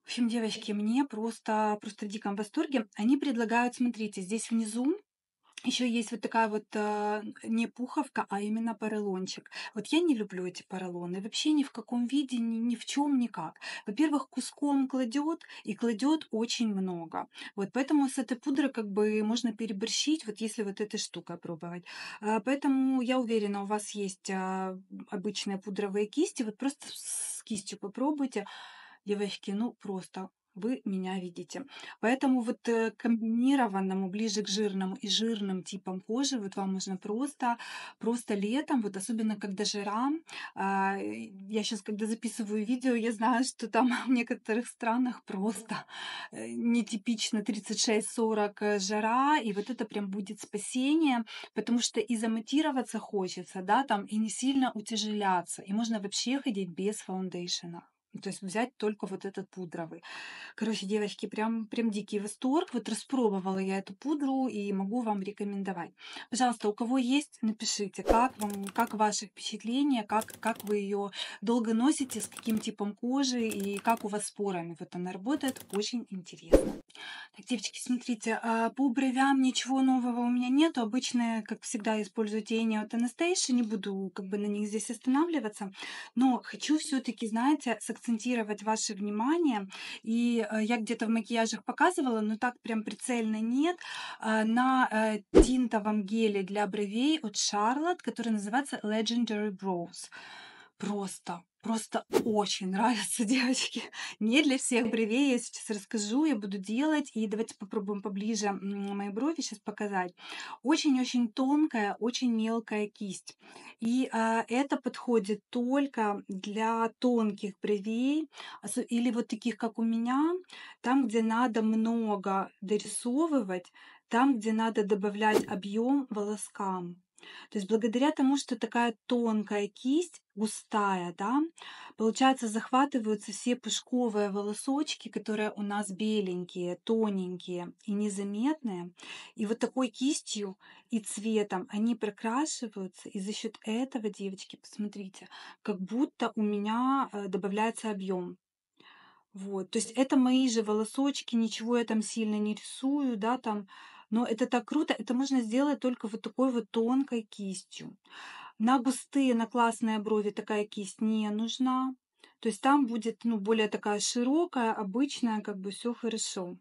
В общем, девочки, мне просто, просто в диком восторге. Они предлагают, смотрите, здесь внизу еще есть вот такая вот э, не пуховка, а именно поролончик. Вот я не люблю эти поролоны вообще ни в каком виде, ни, ни в чем никак. Во-первых, куском кладет и кладет очень много. Вот поэтому с этой пудрой как бы можно переборщить, вот если вот этой штукой пробовать. Э, поэтому я уверена, у вас есть э, обычные пудровые кисти, вот просто с кистью попробуйте девочки, ну просто вы меня видите. Поэтому вот э, комбинированному, ближе к жирному и жирным типам кожи, вот вам нужно просто, просто летом, вот особенно когда жара, а, я сейчас, когда записываю видео, я знаю, что там в некоторых странах просто э, нетипично 36-40 э, жара, и вот это прям будет спасение, потому что и замотироваться хочется, да, там, и не сильно утяжеляться, и можно вообще ходить без фаундейшена. Ну, то есть взять только вот этот пудровый. Короче, девочки, прям, прям дикий восторг. Вот распробовала я эту пудру и могу вам рекомендовать. Пожалуйста, у кого есть, напишите, как вам, как ваши впечатления, как, как вы ее долго носите, с каким типом кожи и как у вас с порами. Вот она работает, очень интересно. Так, девочки, смотрите, а, по бровям ничего нового у меня нету. Обычные, как всегда, использую тени от Anastasia. Не буду как бы на них здесь останавливаться. Но хочу все-таки, знаете, сакцентировать ваше внимание. И э, я где-то в макияжах показывала, но так прям прицельно нет. А, на э, тинтовом геле для бровей от Charlotte, который называется Legendary Brows просто просто очень нравятся девочки. Не для всех бровей. Я сейчас расскажу, я буду делать. И давайте попробуем поближе мои брови сейчас показать. Очень-очень тонкая, очень мелкая кисть. И а, это подходит только для тонких бровей. Или вот таких, как у меня. Там, где надо много дорисовывать. Там, где надо добавлять объем волоскам. То есть благодаря тому, что такая тонкая кисть, густая, да, получается, захватываются все пушковые волосочки, которые у нас беленькие, тоненькие и незаметные. И вот такой кистью и цветом они прокрашиваются. И за счет этого, девочки, посмотрите, как будто у меня э, добавляется объем. Вот. То есть это мои же волосочки, ничего я там сильно не рисую, да, там но это так круто, это можно сделать только вот такой вот тонкой кистью. На густые, на классные брови такая кисть не нужна. То есть там будет ну, более такая широкая, обычная, как бы все хорошо.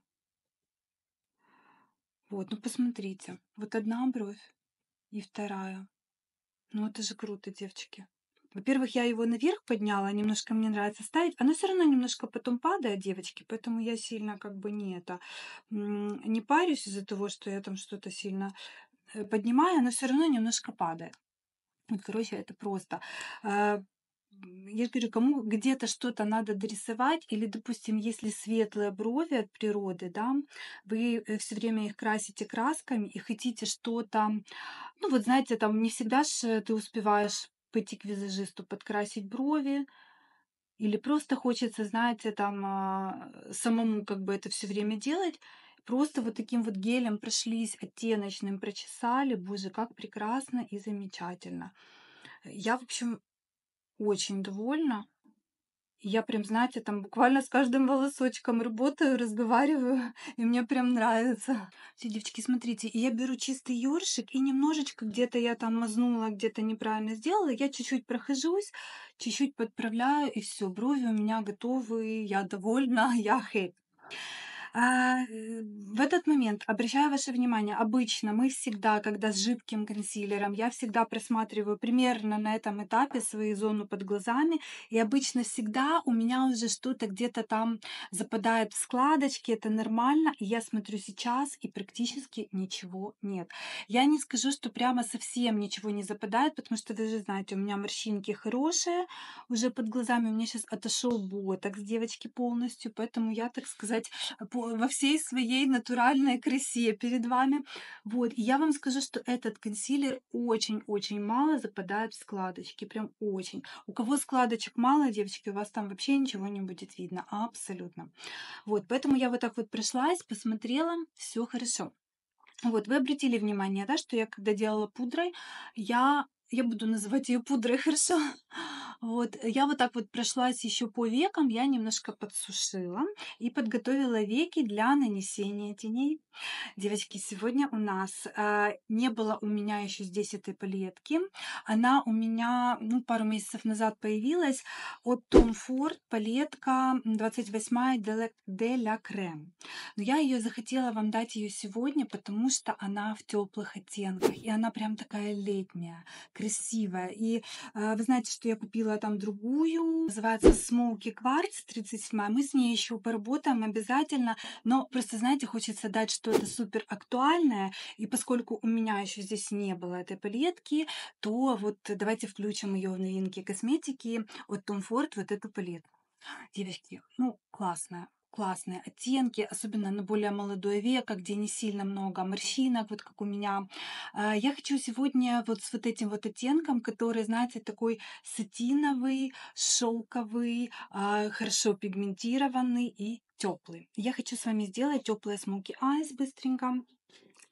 Вот, ну посмотрите. Вот одна бровь и вторая. Ну это же круто, девочки. Во-первых, я его наверх подняла, немножко мне нравится ставить. Оно все равно немножко потом падает, девочки, поэтому я сильно как бы не это, не парюсь из-за того, что я там что-то сильно э, поднимаю, оно все равно немножко падает. Вот, короче, это просто а, я говорю, кому где-то что-то надо дорисовать, или, допустим, если светлые брови от природы, да, вы э, все время их красите красками и хотите что-то, ну вот знаете, там не всегда же э, ты успеваешь пойти к визажисту подкрасить брови, или просто хочется, знаете, там а, самому как бы это все время делать, просто вот таким вот гелем прошлись, оттеночным прочесали, боже, как прекрасно и замечательно. Э, я, в общем, очень довольна я прям, знаете, там буквально с каждым волосочком работаю, разговариваю, и мне прям нравится. Все, девочки, смотрите, я беру чистый ёршик, и немножечко где-то я там мазнула, где-то неправильно сделала, я чуть-чуть прохожусь, чуть-чуть подправляю, и все, брови у меня готовы, я довольна, я хэппи. А, э, в этот момент обращаю ваше внимание, обычно мы всегда, когда с жидким консилером, я всегда просматриваю примерно на этом этапе свою зону под глазами, и обычно всегда у меня уже что-то где-то там западает в складочки, это нормально, и я смотрю сейчас, и практически ничего нет. Я не скажу, что прямо совсем ничего не западает, потому что вы же знаете, у меня морщинки хорошие, уже под глазами у меня сейчас отошел ботокс, девочки, полностью, поэтому я, так сказать, по во всей своей натуральной красе перед вами. Вот, и я вам скажу, что этот консилер очень-очень мало западает в складочки, прям очень. У кого складочек мало, девочки, у вас там вообще ничего не будет видно, абсолютно. Вот, поэтому я вот так вот пришлась, посмотрела, все хорошо. Вот, вы обратили внимание, да, что я когда делала пудрой, я я буду называть ее пудрой, хорошо? Вот, я вот так вот прошлась еще по векам, я немножко подсушила и подготовила веки для нанесения теней. Девочки, сегодня у нас э, не было у меня еще здесь этой палетки. Она у меня ну, пару месяцев назад появилась от Tom Ford, палетка 28 de la Creme. Но я ее захотела вам дать ее сегодня, потому что она в теплых оттенках, и она прям такая летняя, красиво И э, вы знаете, что я купила там другую, называется Smoky Quartz 37. Мы с ней еще поработаем обязательно, но просто, знаете, хочется дать что-то супер актуальное. И поскольку у меня еще здесь не было этой палетки, то вот давайте включим ее в новинки косметики от Tom Ford, вот эту палетку. Девочки, ну классная классные оттенки, особенно на более молодое веко, где не сильно много морщинок, вот как у меня. А, я хочу сегодня вот с вот этим вот оттенком, который, знаете, такой сатиновый, шелковый, а, хорошо пигментированный и теплый. Я хочу с вами сделать теплые смоки айс быстренько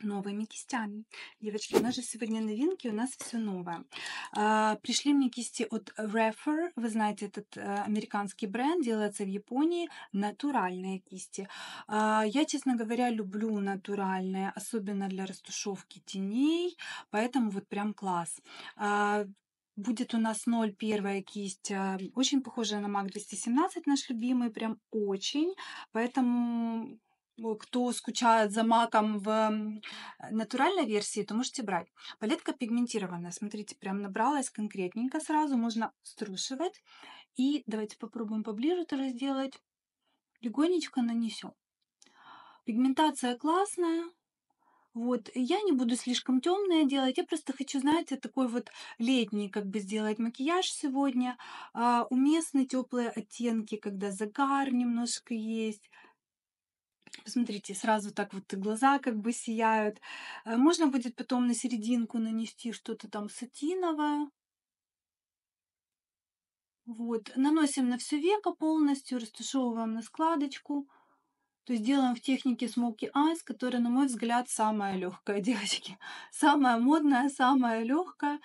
новыми кистями. Девочки, у нас же сегодня новинки, у нас все новое. А, пришли мне кисти от Refer, вы знаете, этот э, американский бренд, делается в Японии, натуральные кисти. А, я, честно говоря, люблю натуральные, особенно для растушевки теней, поэтому вот прям класс. А, будет у нас 0 первая кисть, очень похожая на Mac 217, наш любимый, прям очень. Поэтому Э, кто скучает за маком в э, натуральной версии, то можете брать. Палетка пигментированная. Смотрите, прям набралась конкретненько сразу. Можно струшивать. И давайте попробуем поближе тоже сделать. Легонечко нанесем. Пигментация классная. Вот, я не буду слишком темное делать, я просто хочу, знаете, такой вот летний, как бы сделать макияж сегодня. А, уместны теплые оттенки, когда загар немножко есть. Посмотрите, сразу так вот глаза как бы сияют. Э, можно будет потом на серединку нанести что-то там сатиновое. Вот, наносим на все веко полностью, растушевываем на складочку. То есть делаем в технике Smoky Eyes, которая, на мой взгляд, самая легкая, девочки. Самая модная, самая легкая.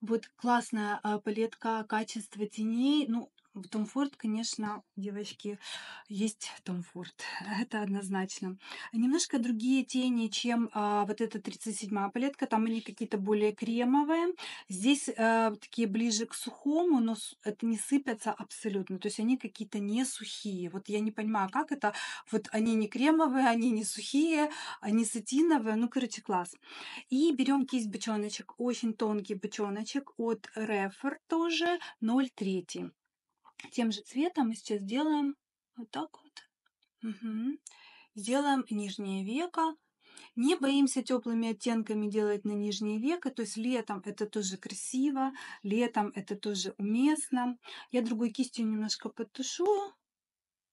Вот классная э, палетка качества теней. Ну, в Том Форд, конечно, девочки, есть Том Форд. Это однозначно. Немножко другие тени, чем а, вот эта 37-я палетка. Там они какие-то более кремовые. Здесь а, такие ближе к сухому, но это не сыпятся абсолютно. То есть они какие-то не сухие. Вот я не понимаю, а как это. Вот они не кремовые, они не сухие, они сатиновые. Ну, короче, класс. И берем кисть бочоночек. Очень тонкий бочоночек от Рефер тоже 0,3. Тем же цветом мы сейчас сделаем вот так вот. Угу. Сделаем нижнее веко. Не боимся теплыми оттенками делать на нижнее веко, то есть летом это тоже красиво, летом это тоже уместно. Я другой кистью немножко потушу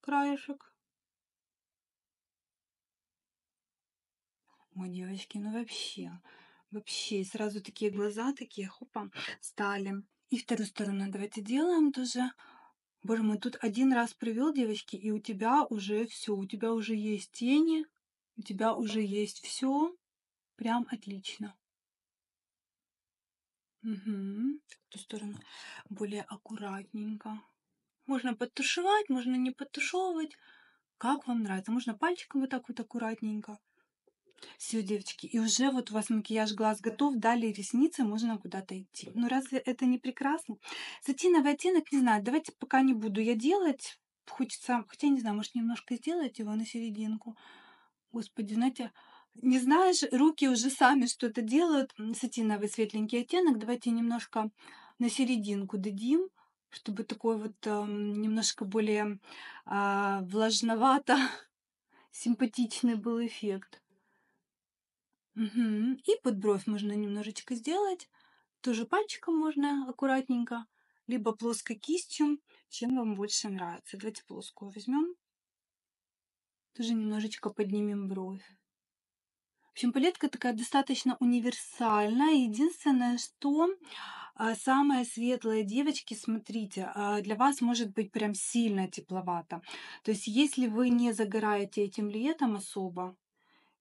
краешек. ой девочки, ну вообще, вообще, сразу такие глаза такие, хопа, стали. И вторую сторону давайте делаем тоже Боже мой, тут один раз привел девочки, и у тебя уже все, у тебя уже есть тени, у тебя уже есть все. Прям отлично. Угу. В ту сторону более аккуратненько. Можно подтушевать, можно не подтушевывать. Как вам нравится. Можно пальчиком вот так вот аккуратненько. Все, девочки, и уже вот у вас макияж глаз готов, далее ресницы, можно куда-то идти. Ну, разве это не прекрасно? Сатиновый оттенок, не знаю, давайте пока не буду я делать. Хочется, хотя не знаю, может немножко сделать его на серединку. Господи, знаете, не знаешь, руки уже сами что-то делают. Сатиновый светленький оттенок, давайте немножко на серединку дадим чтобы такой вот э, немножко более э, влажновато симпатичный был эффект. Угу. И под бровь можно немножечко сделать. Тоже пальчиком можно аккуратненько, либо плоской кистью, чем вам больше нравится. Давайте плоскую возьмем. Тоже немножечко поднимем бровь. В общем, палетка такая достаточно универсальная. Единственное, что а, самая светлая девочки, смотрите, а, для вас может быть прям сильно тепловато. То есть, если вы не загораете этим летом особо,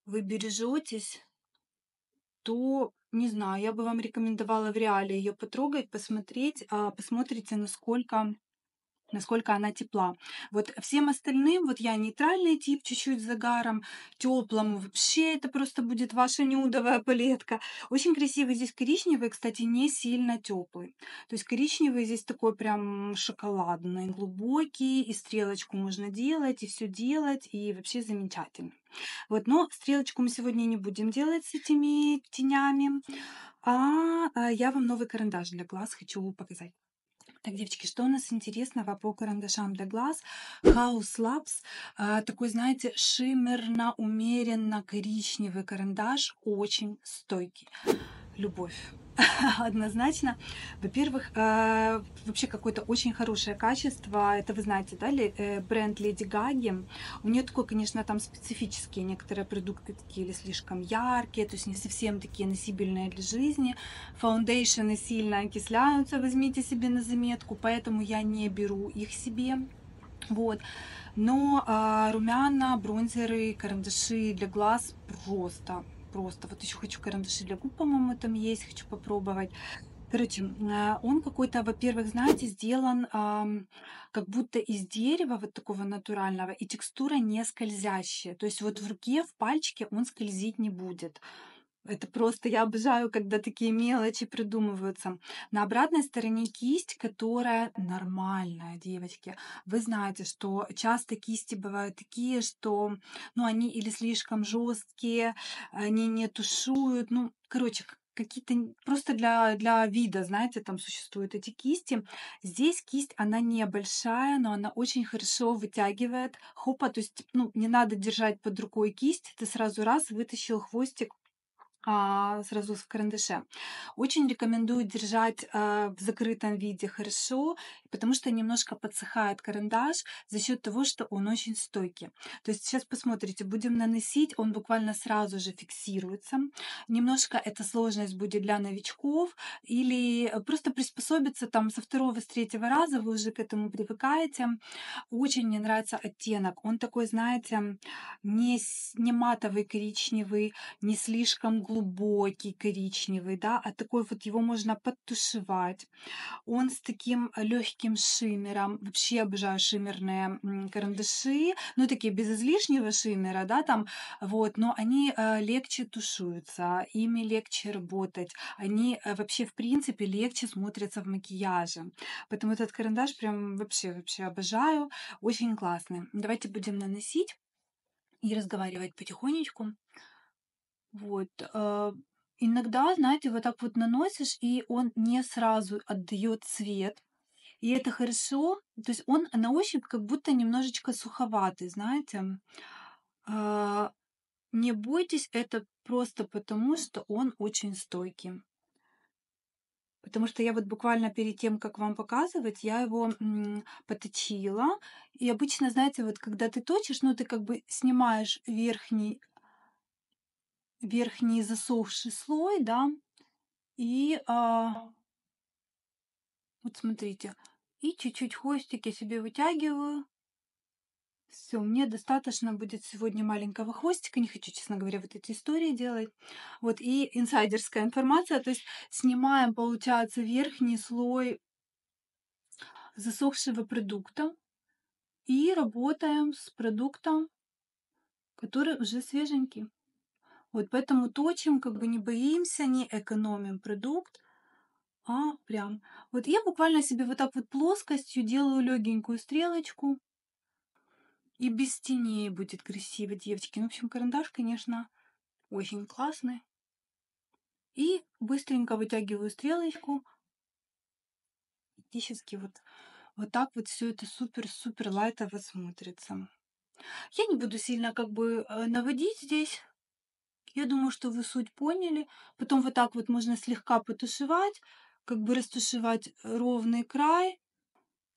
вы бережетесь, то не знаю, я бы вам рекомендовала в реале ее потрогать, посмотреть, а, посмотрите, насколько насколько она тепла. Вот всем остальным, вот я нейтральный тип, чуть-чуть загаром, теплому вообще это просто будет ваша нюдовая палетка. Очень красивый здесь коричневый, кстати, не сильно теплый. То есть коричневый здесь такой прям шоколадный, глубокий, и стрелочку можно делать, и все делать, и вообще замечательно. Вот, но стрелочку мы сегодня не будем делать с этими тенями, а э, я вам новый карандаш для глаз хочу показать. Так, девочки, что у нас интересного по карандашам для глаз? House Labs, а, такой, знаете, шиммерно, умеренно коричневый карандаш, очень стойкий. Любовь. однозначно. Во-первых, э, вообще какое-то очень хорошее качество, это вы знаете, да, э, бренд Леди Гаги. У нее такой, конечно, там специфические некоторые продукты такие или слишком яркие, то есть не совсем такие носибельные для жизни. Фаундейшены сильно окисляются, возьмите себе на заметку, поэтому я не беру их себе. Вот. Но э, румяна, бронзеры, карандаши для глаз просто просто. Вот еще хочу карандаши для губ, по-моему, там есть, хочу попробовать. Короче, а, он какой-то, во-первых, знаете, сделан э, как будто из дерева вот такого натурального, и текстура не скользящая. То есть вот в руке, в пальчике он скользить не будет. Это просто я обожаю, когда такие мелочи придумываются. На обратной стороне кисть, которая нормальная, девочки. Вы знаете, что часто кисти бывают такие, что ну, они или слишком жесткие, они не тушуют. Ну, короче, какие-то просто для, для вида, знаете, там существуют эти кисти. Здесь кисть, она небольшая, но она очень хорошо вытягивает хопа, то есть ну, не надо держать под рукой кисть, ты сразу раз вытащил хвостик сразу с карандашем. Очень рекомендую держать а, в закрытом виде хорошо, потому что немножко подсыхает карандаш за счет того, что он очень стойкий. То есть сейчас посмотрите, будем наносить, он буквально сразу же фиксируется. Немножко эта сложность будет для новичков или просто приспособиться там со второго, с третьего раза, вы уже к этому привыкаете. Очень мне нравится оттенок. Он такой, знаете, не, не матовый коричневый, не слишком глубокий, глубокий, коричневый, да, а такой вот его можно подтушевать. Он с таким э, легким шиммером. Вообще обожаю шиммерные карандаши, ну такие без излишнего шиммера, да, там, вот, но они э, легче тушуются, ими легче работать, они э, вообще в принципе легче смотрятся в макияже. Поэтому этот карандаш прям вообще, вообще обожаю, очень классный. Давайте будем наносить и разговаривать потихонечку. Вот. Э, иногда, знаете, вот так вот наносишь, и он не сразу отдает цвет. И это хорошо. То есть он на ощупь как будто немножечко суховатый, знаете. А, не бойтесь, это просто потому, что он очень стойкий. Потому что я вот буквально перед тем, как вам показывать, я его поточила. И обычно, знаете, вот когда ты точишь, ну ты как бы снимаешь верхний верхний засохший слой, да, и а, вот смотрите, и чуть-чуть хвостики себе вытягиваю. Все, мне достаточно будет сегодня маленького хвостика. Не хочу, честно говоря, вот эти истории делать. Вот и инсайдерская информация. То есть снимаем, получается, верхний слой засохшего продукта и работаем с продуктом, который уже свеженький. Вот поэтому то, чем как бы не боимся, не экономим продукт, а прям. Вот я буквально себе вот так вот плоскостью делаю легенькую стрелочку. И без теней будет красиво, девочки. Ну, в общем, карандаш, конечно, очень классный. И быстренько вытягиваю стрелочку. Практически вот, вот так вот все это супер-супер лайтово смотрится. Я не буду сильно как бы э, наводить здесь я думаю, что вы суть поняли. Потом вот так вот можно слегка потушевать, как бы растушевать э, ровный край.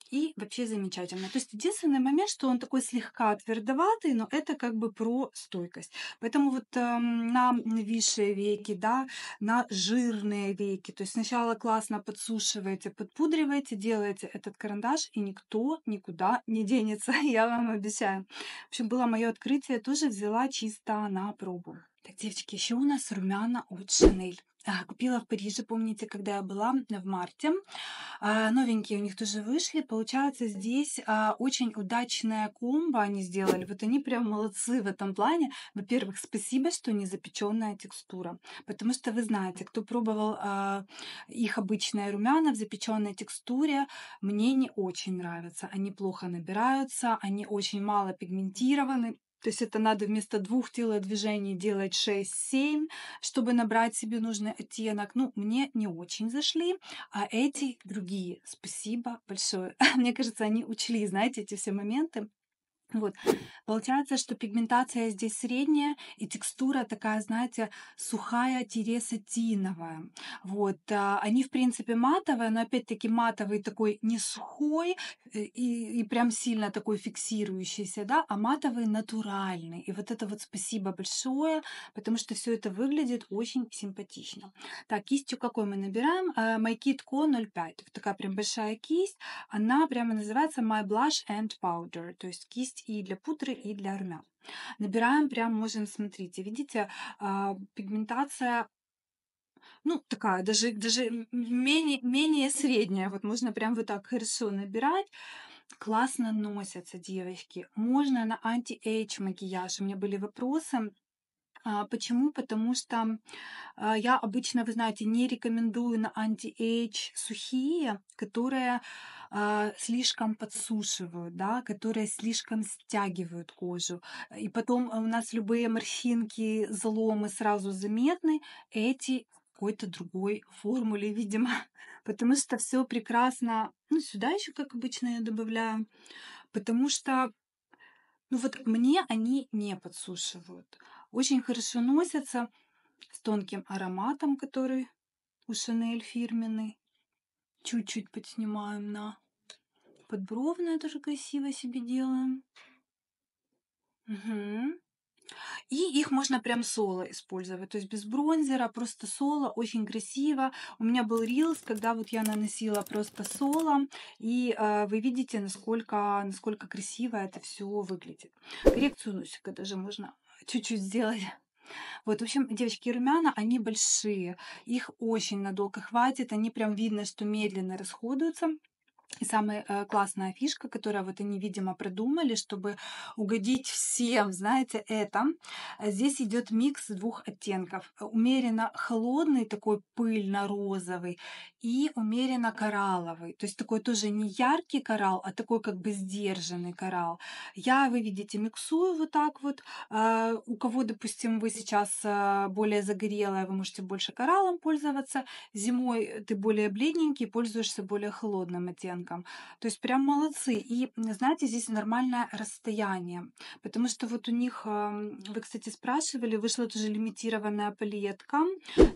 И вообще замечательно. То есть единственный момент, что он такой слегка твердоватый, но это как бы про стойкость. Поэтому вот э, на висшие веки, да, на жирные веки. То есть сначала классно подсушиваете, подпудриваете, делаете этот карандаш, и никто никуда не денется, я вам обещаю. В общем, было мое открытие, тоже взяла чисто на пробу. Так, девочки, еще у нас румяна от Шанель. А, купила в Париже, помните, когда я была э, в марте. А, новенькие у них тоже вышли. Получается, здесь а, очень удачная комбо они сделали. Вот они прям молодцы в этом плане. Во-первых, спасибо, что не запеченная текстура. Потому что вы знаете, кто пробовал их обычные румяна в запеченной текстуре, мне не очень нравятся. Они плохо набираются, они очень мало пигментированы то есть это надо вместо двух телодвижений делать 6-7, чтобы набрать себе нужный оттенок. Ну, мне не очень зашли, а эти другие. Спасибо большое. Мне кажется, они учли, знаете, эти все моменты. Вот. Получается, что пигментация здесь средняя, и текстура такая, знаете, сухая-сатиновая. Вот. А, они, в принципе, матовые, но опять-таки матовый такой не сухой э, и, и прям сильно такой фиксирующийся, да, а матовый натуральный. И вот это вот спасибо большое, потому что все это выглядит очень симпатично. Так, кистью какой мы набираем? Э, MyKit Co 05. Такая прям большая кисть. Она прямо называется My Blush and Powder, то есть кисть есть и для пудры, и для армян. Набираем прям, можем, смотрите, видите, а, пигментация ну, такая, даже, даже менее, менее средняя. Вот можно прям вот так хорошо набирать. Классно носятся девочки. Можно на анти-эйдж макияж. У меня были вопросы а, почему? Потому что а, я обычно, вы знаете, не рекомендую на анти сухие, которые а, слишком подсушивают, да, которые слишком стягивают кожу. И потом у нас любые морщинки, заломы сразу заметны. Эти какой-то другой формуле, видимо, потому что все прекрасно. Ну, сюда еще, как обычно, я добавляю, потому что, ну вот мне они не подсушивают. Очень хорошо носятся с тонким ароматом, который у Шанель фирменный. Чуть-чуть подснимаем на подбровное, тоже красиво себе делаем. Угу. И их можно прям соло использовать, то есть без бронзера, а просто соло, очень красиво. У меня был рилс, когда вот я наносила просто соло, и э, вы видите, насколько, насколько красиво это все выглядит. Коррекцию носика даже можно чуть-чуть сделать. Вот, в общем, девочки, румяна, они большие, их очень надолго хватит, они прям видно, что медленно расходуются. И самая э, классная фишка, которую вот они, видимо, придумали, чтобы угодить всем, знаете, это. Э, здесь идет микс двух оттенков. Умеренно холодный, такой пыльно-розовый, и умеренно коралловый. То есть такой тоже не яркий коралл, а такой как бы сдержанный коралл. Я, вы видите, миксую вот так вот. А, у кого, допустим, вы сейчас э, более загорелая, вы можете больше кораллом пользоваться. Зимой ты более бледненький, пользуешься более холодным оттенком оценкам. То есть прям молодцы. И, знаете, здесь нормальное расстояние, потому что вот у них, вы, кстати, спрашивали, вышла тоже лимитированная палетка,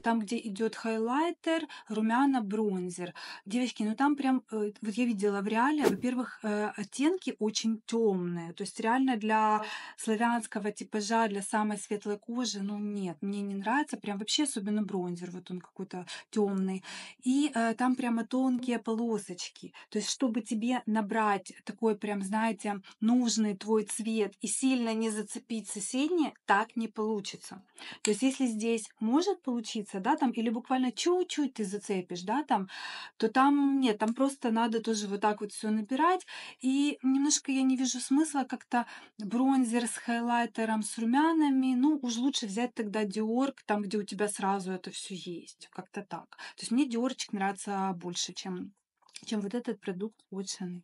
там, где идет хайлайтер, румяна, бронзер. Девочки, ну там прям, э, вот я видела в реале, во-первых, э, оттенки очень темные, то есть реально для славянского типажа, для самой светлой кожи, ну нет, мне не нравится, прям вообще особенно бронзер, вот он какой-то темный. И э, там прямо тонкие полосочки, то есть, чтобы тебе набрать такой прям, знаете, нужный твой цвет и сильно не зацепить соседние, так не получится. То есть, если здесь может получиться, да, там, или буквально чуть-чуть ты зацепишь, да, там, то там нет, там просто надо тоже вот так вот все набирать. И немножко я не вижу смысла как-то бронзер с хайлайтером, с румянами. Ну, уж лучше взять тогда Dior, там, где у тебя сразу это все есть. Как-то так. То есть мне Диорчик нравится больше, чем чем вот этот продукт от Шаны.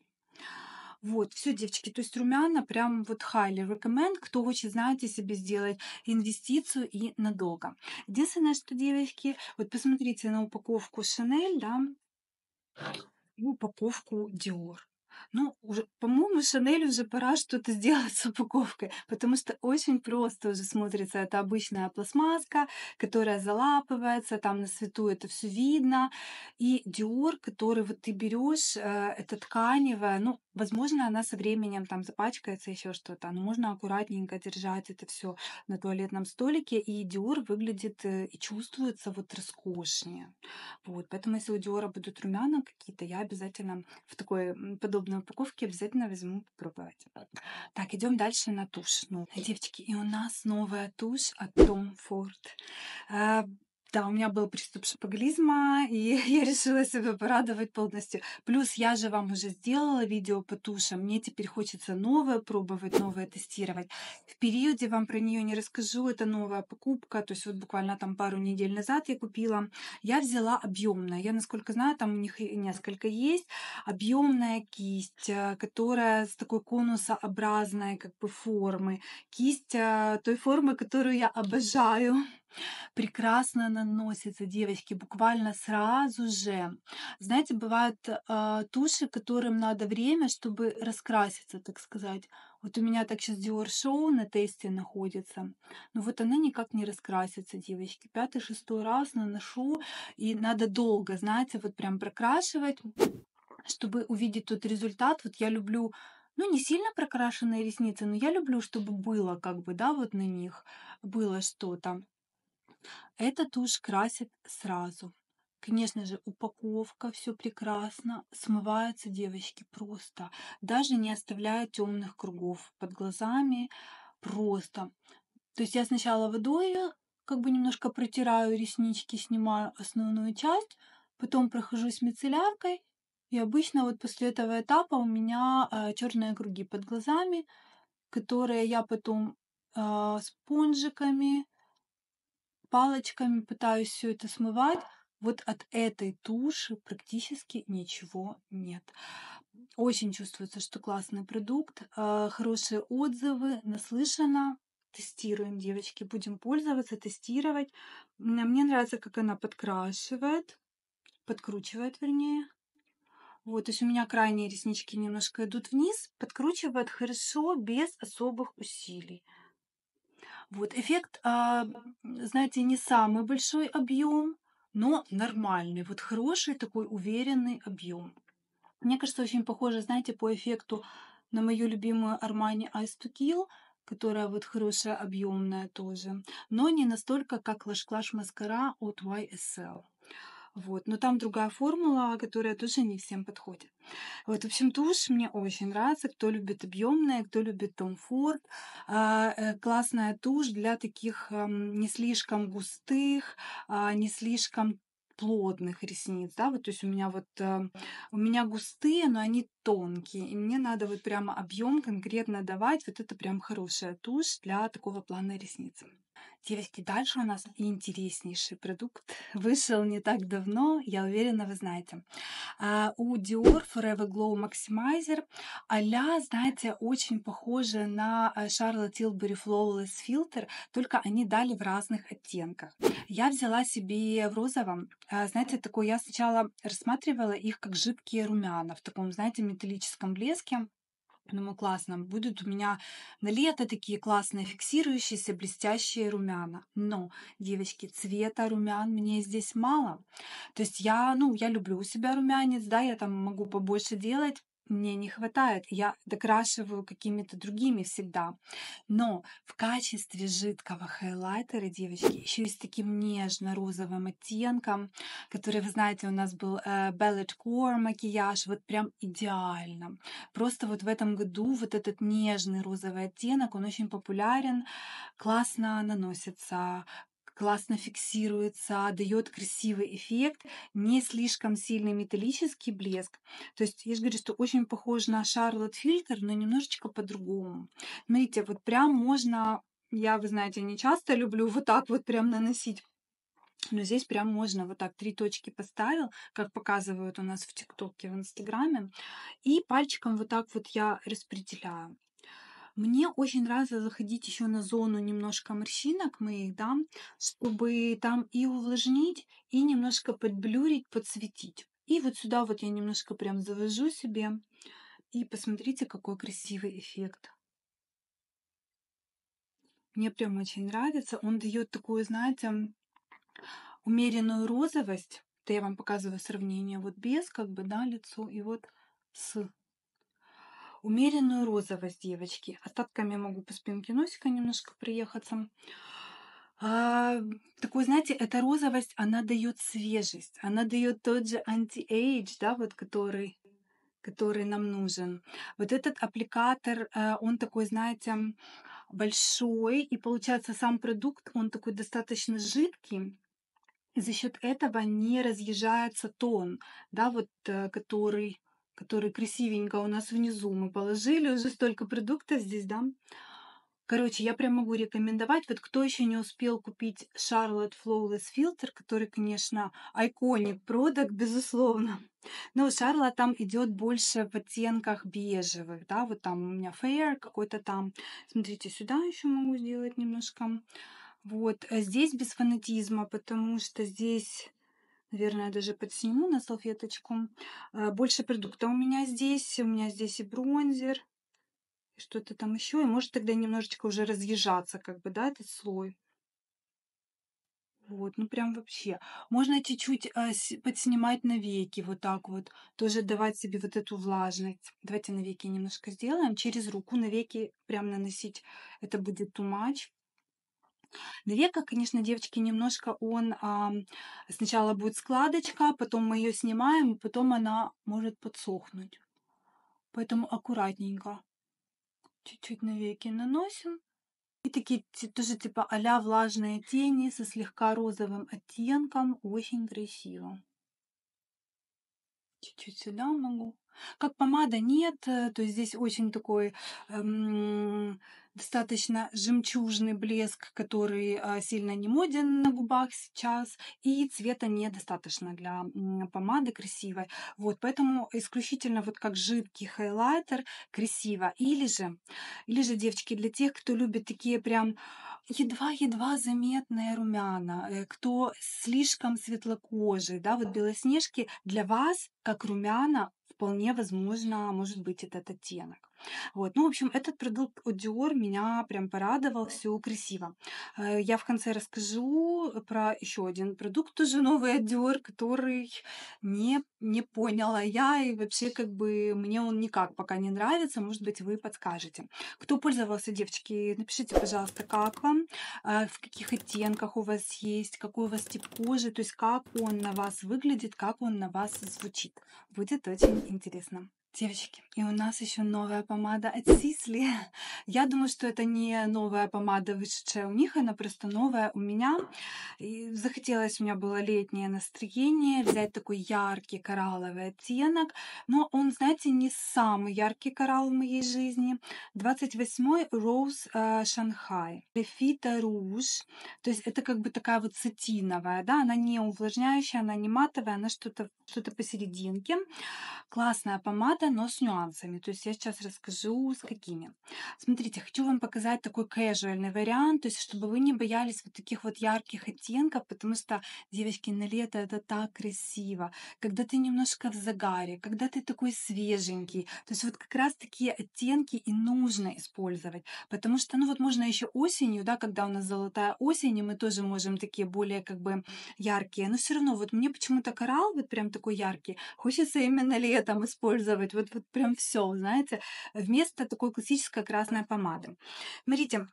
Вот, все, девочки, то есть румяна прям вот highly recommend, кто хочет, знаете, себе сделать инвестицию и надолго. Единственное, что, девочки, вот посмотрите на упаковку Шанель, да, и упаковку Dior. Ну, по-моему, Шанель уже пора что-то сделать с упаковкой, потому что очень просто уже смотрится эта обычная пластмасска, которая залапывается, там на свету это все видно. И Диор, который вот ты берешь, э, это тканевая, ну, возможно, она со временем там запачкается, еще что-то, но можно аккуратненько держать это все на туалетном столике, и Диор выглядит э, и чувствуется вот роскошнее. Вот, поэтому если у Диора будут румяна какие-то, я обязательно в такой подобный подобной упаковке обязательно возьму попробовать. Так, идем дальше на тушь. Ну, девочки, и у нас новая тушь от Tom Ford. А, да, у меня был приступ шопоголизма, и я решила себя порадовать полностью. Плюс я же вам уже сделала видео по туше. Мне теперь хочется новое пробовать, новое тестировать. В периоде вам про нее не расскажу. Это новая покупка. То есть вот буквально там пару недель назад я купила. Я взяла объемная. Я, насколько знаю, там у них несколько есть. Объемная кисть, э, которая с такой конусообразной как бы формы. Кисть э, той формы, которую я обожаю прекрасно наносится, девочки, буквально сразу же. Знаете, бывают э, туши, которым надо время, чтобы раскраситься, так сказать. Вот у меня так сейчас Dior Show на тесте находится. Но вот она никак не раскрасится, девочки. Пятый-шестой раз наношу, и надо долго, знаете, вот прям прокрашивать, чтобы увидеть тот результат. Вот я люблю ну, не сильно прокрашенные ресницы, но я люблю, чтобы было как бы, да, вот на них было что-то. Эта тушь красит сразу. Конечно же, упаковка, все прекрасно. Смываются девочки просто. Даже не оставляя темных кругов под глазами. Просто. То есть я сначала водой как бы немножко протираю реснички, снимаю основную часть, потом прохожусь мицелляркой, и обычно вот после этого этапа у меня э, черные круги под глазами, которые я потом э, спонжиками, палочками пытаюсь все это смывать. Вот от этой туши практически ничего нет. Очень чувствуется, что классный продукт, э, хорошие отзывы, наслышана. Тестируем, девочки, будем пользоваться, тестировать. Мне нравится, как она подкрашивает, подкручивает, вернее. Вот, то есть у меня крайние реснички немножко идут вниз, подкручивает хорошо, без особых усилий. Вот эффект, а, знаете, не самый большой объем, но нормальный, вот хороший такой уверенный объем. Мне кажется, очень похоже, знаете, по эффекту на мою любимую Armani Ice to Kill, которая вот хорошая, объемная тоже, но не настолько, как Лаш Клаш Маскара от YSL. Вот. Но там другая формула, которая тоже не всем подходит. Вот, в общем, тушь мне очень нравится. Кто любит объемное, кто любит Том Форд. А, э, классная тушь для таких эм, не слишком густых, а, не слишком плотных ресниц, да, вот, то есть у меня вот, эм, у меня густые, но они тонкие, и мне надо вот прямо объем конкретно давать, вот это прям хорошая тушь для такого плана ресниц. Девочки, дальше у нас интереснейший продукт. Вышел не так давно, я уверена, вы знаете. А, у Dior Forever Glow Maximizer а знаете, очень похоже на э, Charlotte Tilbury Flawless Filter, только они дали в разных оттенках. Я взяла себе в розовом, а, знаете, такой, я сначала рассматривала их как жидкие румяна в таком, знаете, металлическом блеске. Думаю, классно, будут у меня на лето такие классные фиксирующиеся блестящие румяна. Но, девочки, цвета румян мне здесь мало. То есть я, ну, я люблю у себя румянец, да, я там могу побольше делать, мне не хватает, я докрашиваю какими-то другими всегда. Но в качестве жидкого хайлайтера, девочки, еще и с таким нежно-розовым оттенком, который, вы знаете, у нас был э, Core макияж, вот прям идеально. Просто вот в этом году вот этот нежный розовый оттенок, он очень популярен, классно наносится, классно фиксируется, дает красивый эффект, не слишком сильный металлический блеск. То есть я же говорю, что очень похож на Charlotte фильтр, но немножечко по-другому. Смотрите, вот прям можно, я, вы знаете, не часто люблю вот так вот прям наносить но здесь прям можно вот так три точки поставил, как показывают у нас в ТикТоке, в Инстаграме. И пальчиком вот так вот я распределяю. Мне очень нравится заходить еще на зону немножко морщинок моих, да, чтобы там и увлажнить, и немножко подблюрить, подсветить. И вот сюда вот я немножко прям завожу себе. И посмотрите, какой красивый эффект. Мне прям очень нравится. Он дает такую, знаете, умеренную розовость. Это я вам показываю сравнение вот без как бы, да, лицо и вот с умеренную розовость девочки. Остатками могу по спинке носика немножко приехаться. А, такой, знаете, эта розовость, она дает свежесть, она дает тот же антиэйдж да, вот который который нам нужен. Вот этот аппликатор, э, он такой, знаете, большой, и получается сам продукт, он такой достаточно жидкий, и за счет этого не разъезжается тон, да, вот э, который который красивенько у нас внизу мы положили. Уже столько продуктов здесь, да? Короче, я прям могу рекомендовать. Вот кто еще не успел купить Charlotte Flawless Filter, который, конечно, айконик продукт, безусловно. Но Шарла там идет больше в оттенках бежевых, да, вот там у меня Fair какой-то там. Смотрите, сюда еще могу сделать немножко. Вот, а здесь без фанатизма, потому что здесь Наверное, я даже подсниму на салфеточку. А, больше продукта у меня здесь. У меня здесь и бронзер, и что-то там еще. И может тогда немножечко уже разъезжаться, как бы, да, этот слой. Вот, ну прям вообще. Можно чуть-чуть э, подснимать на веки, вот так вот. Тоже давать себе вот эту влажность. Давайте на веки немножко сделаем. Через руку на веки прям наносить. Это будет тумач. Века, конечно, девочки, немножко он а, сначала будет складочка, потом мы ее снимаем, и потом она может подсохнуть. Поэтому аккуратненько. Чуть-чуть на веки наносим. И такие тоже типа а влажные тени со слегка розовым оттенком. Очень красиво. Чуть-чуть сюда могу. Как помада нет, э, то есть здесь очень такой эм, достаточно жемчужный блеск, который а, сильно не моден на губах сейчас, и цвета недостаточно для помады красивой. Вот, поэтому исключительно вот как жидкий хайлайтер красиво. Или же, или же, девочки, для тех, кто любит такие прям едва-едва заметные румяна, э, кто слишком светлокожий, да, вот белоснежки для вас, как румяна, вполне возможно, может быть, этот оттенок. Вот. Ну, в общем, этот продукт от Dior меня прям порадовал, все красиво. Э, я в конце расскажу про еще один продукт, тоже новый от Dior, который не, не поняла я, и вообще как бы мне он никак пока не нравится, может быть, вы подскажете. Кто пользовался, девочки, напишите, пожалуйста, как вам, э, в каких оттенках у вас есть, какой у вас тип кожи, то есть как он на вас выглядит, как он на вас звучит. Будет очень интересно. Девочки, и у нас еще новая помада от Сисли. Я думаю, что это не новая помада, вышедшая у них, она просто новая у меня. И захотелось, у меня было летнее настроение, взять такой яркий коралловый оттенок. Но он, знаете, не самый яркий коралл в моей жизни. 28-й Rose э, Шанхай. Лефита руж То есть это как бы такая вот сатиновая, да, она не увлажняющая, она не матовая, она что-то что, -то, что -то посерединке. Классная помада это, но с нюансами. То есть я сейчас расскажу, с какими. Смотрите, хочу вам показать такой casual вариант, то есть чтобы вы не боялись вот таких вот ярких оттенков, потому что, девочки, на лето это так красиво. Когда ты немножко в загаре, когда ты такой свеженький. То есть вот как раз такие оттенки и нужно использовать. Потому что, ну вот можно еще осенью, да, когда у нас золотая осень, и мы тоже можем такие более как бы яркие. Но все равно вот мне почему-то коралл вот прям такой яркий. Хочется именно летом использовать подчеркивает вот, вот прям все, знаете, вместо такой классической красной помады. Смотрите,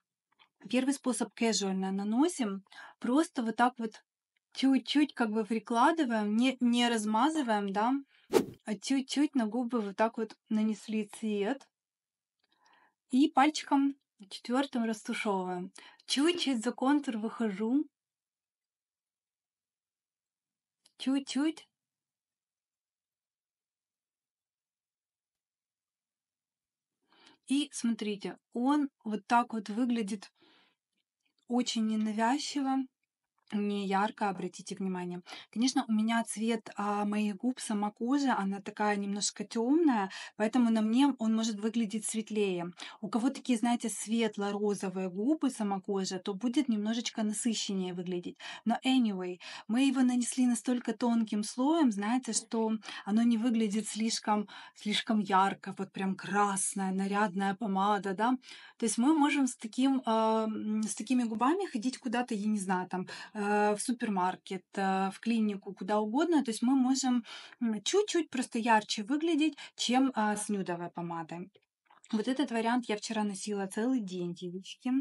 первый способ casuально наносим, просто вот так вот чуть-чуть как бы прикладываем, не, не размазываем, да, а чуть-чуть на губы вот так вот нанесли цвет. И пальчиком четвертым растушевываем. Чуть-чуть за контур выхожу. Чуть-чуть И смотрите, он вот так вот выглядит очень ненавязчиво не ярко, обратите внимание. Конечно, у меня цвет а, моих губ, сама кожа, она такая немножко темная, поэтому на мне он может выглядеть светлее. У кого такие, знаете, светло-розовые губы, сама кожа, то будет немножечко насыщеннее выглядеть. Но anyway, мы его нанесли настолько тонким слоем, знаете, что оно не выглядит слишком, слишком ярко, вот прям красная, нарядная помада, да. То есть мы можем с, таким, э, с такими губами ходить куда-то, я не знаю, там, э, Э, в супермаркет, э, в клинику, куда угодно. То есть мы можем чуть-чуть просто ярче выглядеть, чем а, с нюдовой помадой. Вот этот вариант я вчера носила целый день, девочки.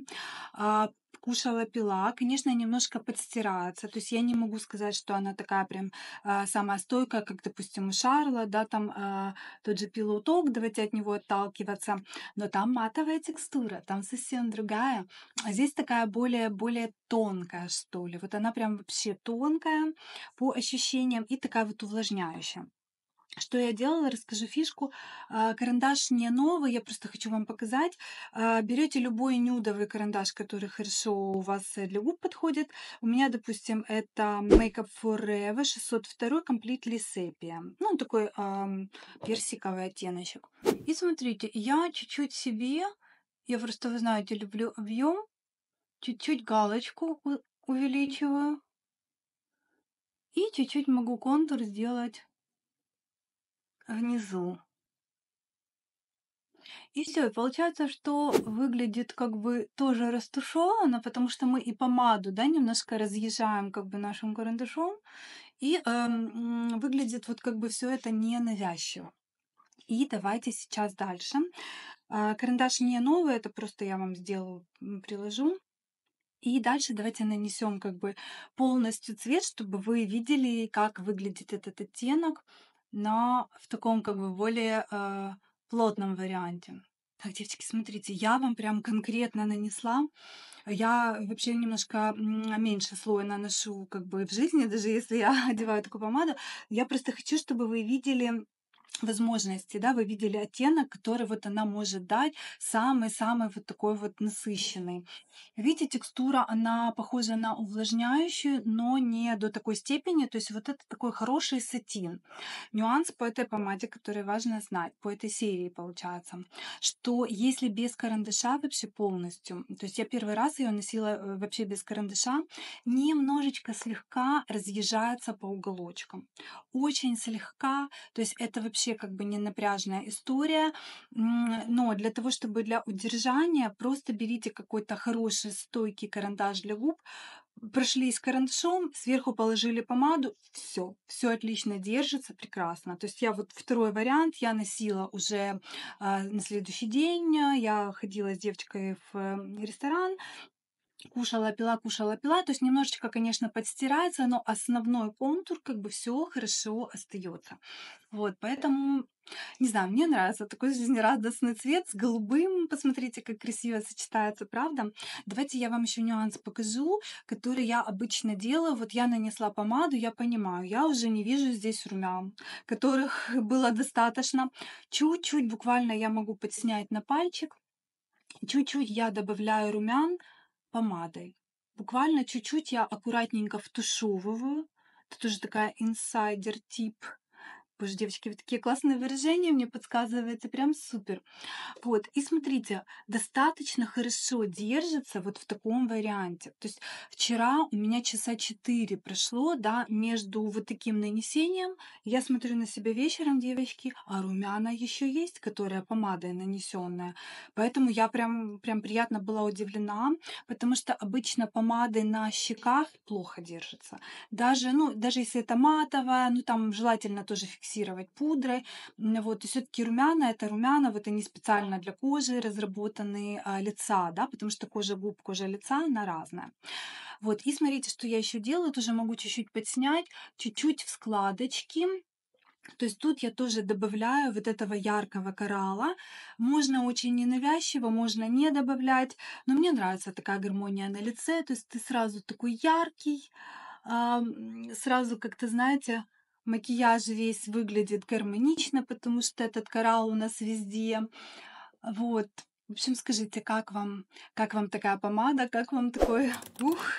А, кушала, пила. Конечно, немножко подстирается. То есть я не могу сказать, что она такая прям а, самая стойкая, как, допустим, у Шарла, да, там а, тот же пилоток, давайте от него отталкиваться. Но там матовая текстура, там совсем другая. А здесь такая более, более тонкая, что ли. Вот она прям вообще тонкая по ощущениям и такая вот увлажняющая. Что я делала, расскажу фишку. А, карандаш не новый, я просто хочу вам показать. А, берете любой нюдовый карандаш, который хорошо у вас э, для губ подходит. У меня, допустим, это Make Makeup Forever 602 Completely Sepia. Ну, такой эм, персиковый оттеночек. И смотрите, я чуть-чуть себе, я просто, вы знаете, люблю объем, чуть-чуть галочку увеличиваю. И чуть-чуть могу контур сделать внизу. И все, получается, что выглядит как бы тоже растушевано, потому что мы и помаду, да, немножко разъезжаем как бы нашим карандашом, и эм, выглядит вот как бы все это ненавязчиво И давайте сейчас дальше. Э, карандаш не новый, это просто я вам сделаю, приложу. И дальше давайте нанесем как бы полностью цвет, чтобы вы видели, как выглядит этот оттенок но в таком как бы более э, плотном варианте. Так, девочки, смотрите, я вам прям конкретно нанесла. Я вообще немножко меньше слоя наношу как бы в жизни, даже если я одеваю такую помаду. Я просто хочу, чтобы вы видели возможности, да, вы видели оттенок, который вот она может дать, самый-самый вот такой вот насыщенный. Видите, текстура, она похожа на увлажняющую, но не до такой степени, то есть вот это такой хороший сатин. Нюанс по этой помаде, который важно знать, по этой серии получается, что если без карандаша вообще полностью, то есть я первый раз ее носила э, вообще без карандаша, немножечко слегка разъезжается по уголочкам. Очень слегка, то есть это вообще вообще как бы не напряжная история. Но для того, чтобы для удержания, просто берите какой-то хороший стойкий карандаш для губ, прошлись карандашом, сверху положили помаду, все, все отлично держится, прекрасно. То есть я вот второй вариант я носила уже э, на следующий день, я ходила с девочкой в ресторан, кушала, пила, кушала, пила. То есть немножечко, конечно, подстирается, но основной контур, как бы все хорошо остается. Вот, поэтому, не знаю, мне нравится такой жизнерадостный цвет с голубым. Посмотрите, как красиво сочетается, правда? Давайте я вам еще нюанс покажу, который я обычно делаю. Вот я нанесла помаду, я понимаю, я уже не вижу здесь румян, которых было достаточно. Чуть-чуть буквально я могу подснять на пальчик. Чуть-чуть я добавляю румян, помадой. Буквально чуть-чуть я аккуратненько втушевываю. Это тоже такая инсайдер-тип Боже, девочки, вы такие классные выражения мне подсказываете, прям супер. Вот, и смотрите, достаточно хорошо держится вот в таком варианте. То есть вчера у меня часа 4 прошло, да, между вот таким нанесением. Я смотрю на себя вечером, девочки, а румяна еще есть, которая помадой нанесенная. Поэтому я прям, прям приятно была удивлена, потому что обычно помады на щеках плохо держатся. Даже, ну, даже если это матовая, ну, там желательно тоже фиксировать фиксировать пудры. Вот. И все-таки румяна это румяна, вот они специально для кожи разработаны а, лица, да, потому что кожа губ, кожа лица, она разная. Вот. И смотрите, что я еще делаю, тоже могу чуть-чуть подснять, чуть-чуть в складочки, то есть тут я тоже добавляю вот этого яркого коралла. Можно очень ненавязчиво, можно не добавлять, но мне нравится такая гармония на лице. То есть ты сразу такой яркий, а, сразу как-то, знаете, макияж весь выглядит гармонично, потому что этот коралл у нас везде. Вот, в общем, скажите, как вам, как вам такая помада, как вам такой ух,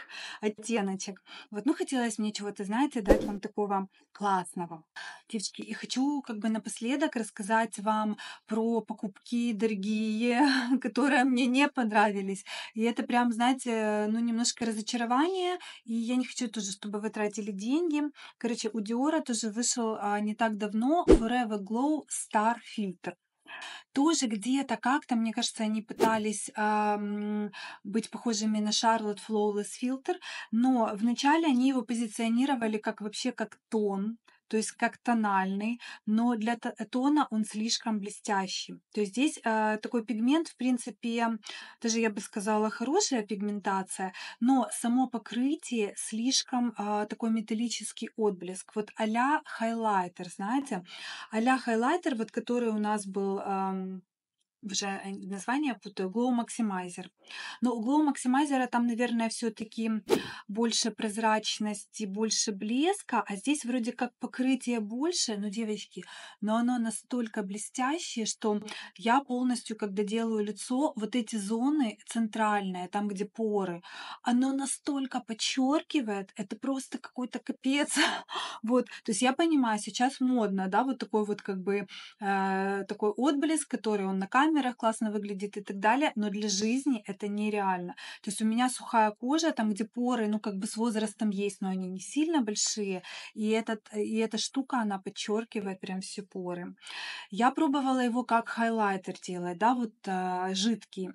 оттеночек? Вот, ну, хотелось мне чего-то, знаете, дать вам такого классного. Девочки, и хочу как бы напоследок рассказать вам про покупки дорогие, которые мне не понравились. И это прям, знаете, ну, немножко разочарование, и я не хочу тоже, чтобы вы тратили деньги. Короче, у Диора тоже вышел а, не так давно Forever Glow Star Filter тоже где-то как-то, мне кажется, они пытались э, быть похожими на Charlotte Flawless Filter, но вначале они его позиционировали как вообще как тон, то есть как тональный, но для тона он слишком блестящий. То есть здесь э, такой пигмент, в принципе, даже я бы сказала, хорошая пигментация, но само покрытие слишком э, такой металлический отблеск. Вот а-ля хайлайтер, знаете, а-ля хайлайтер, вот который у нас был... Э, уже э, название путаю, Glow Maximizer. Но у Glow Maximizer там, наверное, все таки больше прозрачности, больше блеска, а здесь вроде как покрытие больше, но, ну, девочки, но оно настолько блестящее, что я полностью, когда делаю лицо, вот эти зоны центральные, там, где поры, оно настолько подчеркивает, это просто какой-то капец. вот, то есть я понимаю, сейчас модно, да, вот такой вот как бы э, такой отблеск, который он на камере камерах классно выглядит и так далее, но для жизни это нереально. То есть у меня сухая кожа, там где поры, ну как бы с возрастом есть, но они не сильно большие, и, этот, и эта штука, она подчеркивает прям все поры. Я пробовала его как хайлайтер делать, да, вот э, жидкий.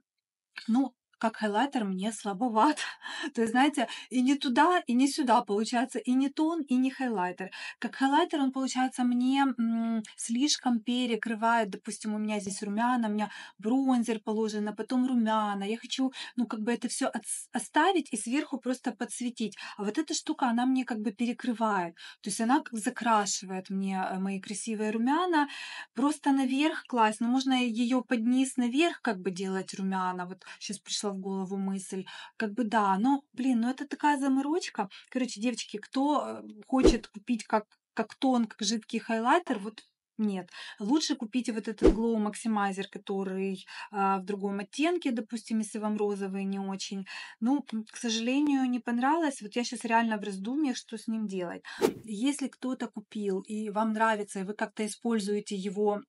Ну, как хайлайтер мне слабоват. То есть, знаете, и не туда, и не сюда получается, и не тон, и не хайлайтер. Как хайлайтер он, получается, мне м, слишком перекрывает, допустим, у меня здесь румяна, у меня бронзер положено, а потом румяна. Я хочу, ну, как бы это все оставить и сверху просто подсветить. А вот эта штука, она мне как бы перекрывает. То есть она как закрашивает мне э, мои красивые румяна. Просто наверх класть, но ну, можно ее под низ наверх как бы делать румяна. Вот сейчас пришла пришла в голову мысль. Как бы да, но, блин, ну это такая заморочка. Короче, девочки, кто э, хочет купить как, как тон, как жидкий хайлайтер, вот нет. Лучше купите вот этот Glow Maximizer, который а, в другом оттенке, допустим, если вам розовый не очень. Ну, к сожалению, не понравилось. Вот я сейчас реально в раздумьях, что с ним делать. Если кто-то купил и вам нравится, и вы как-то используете его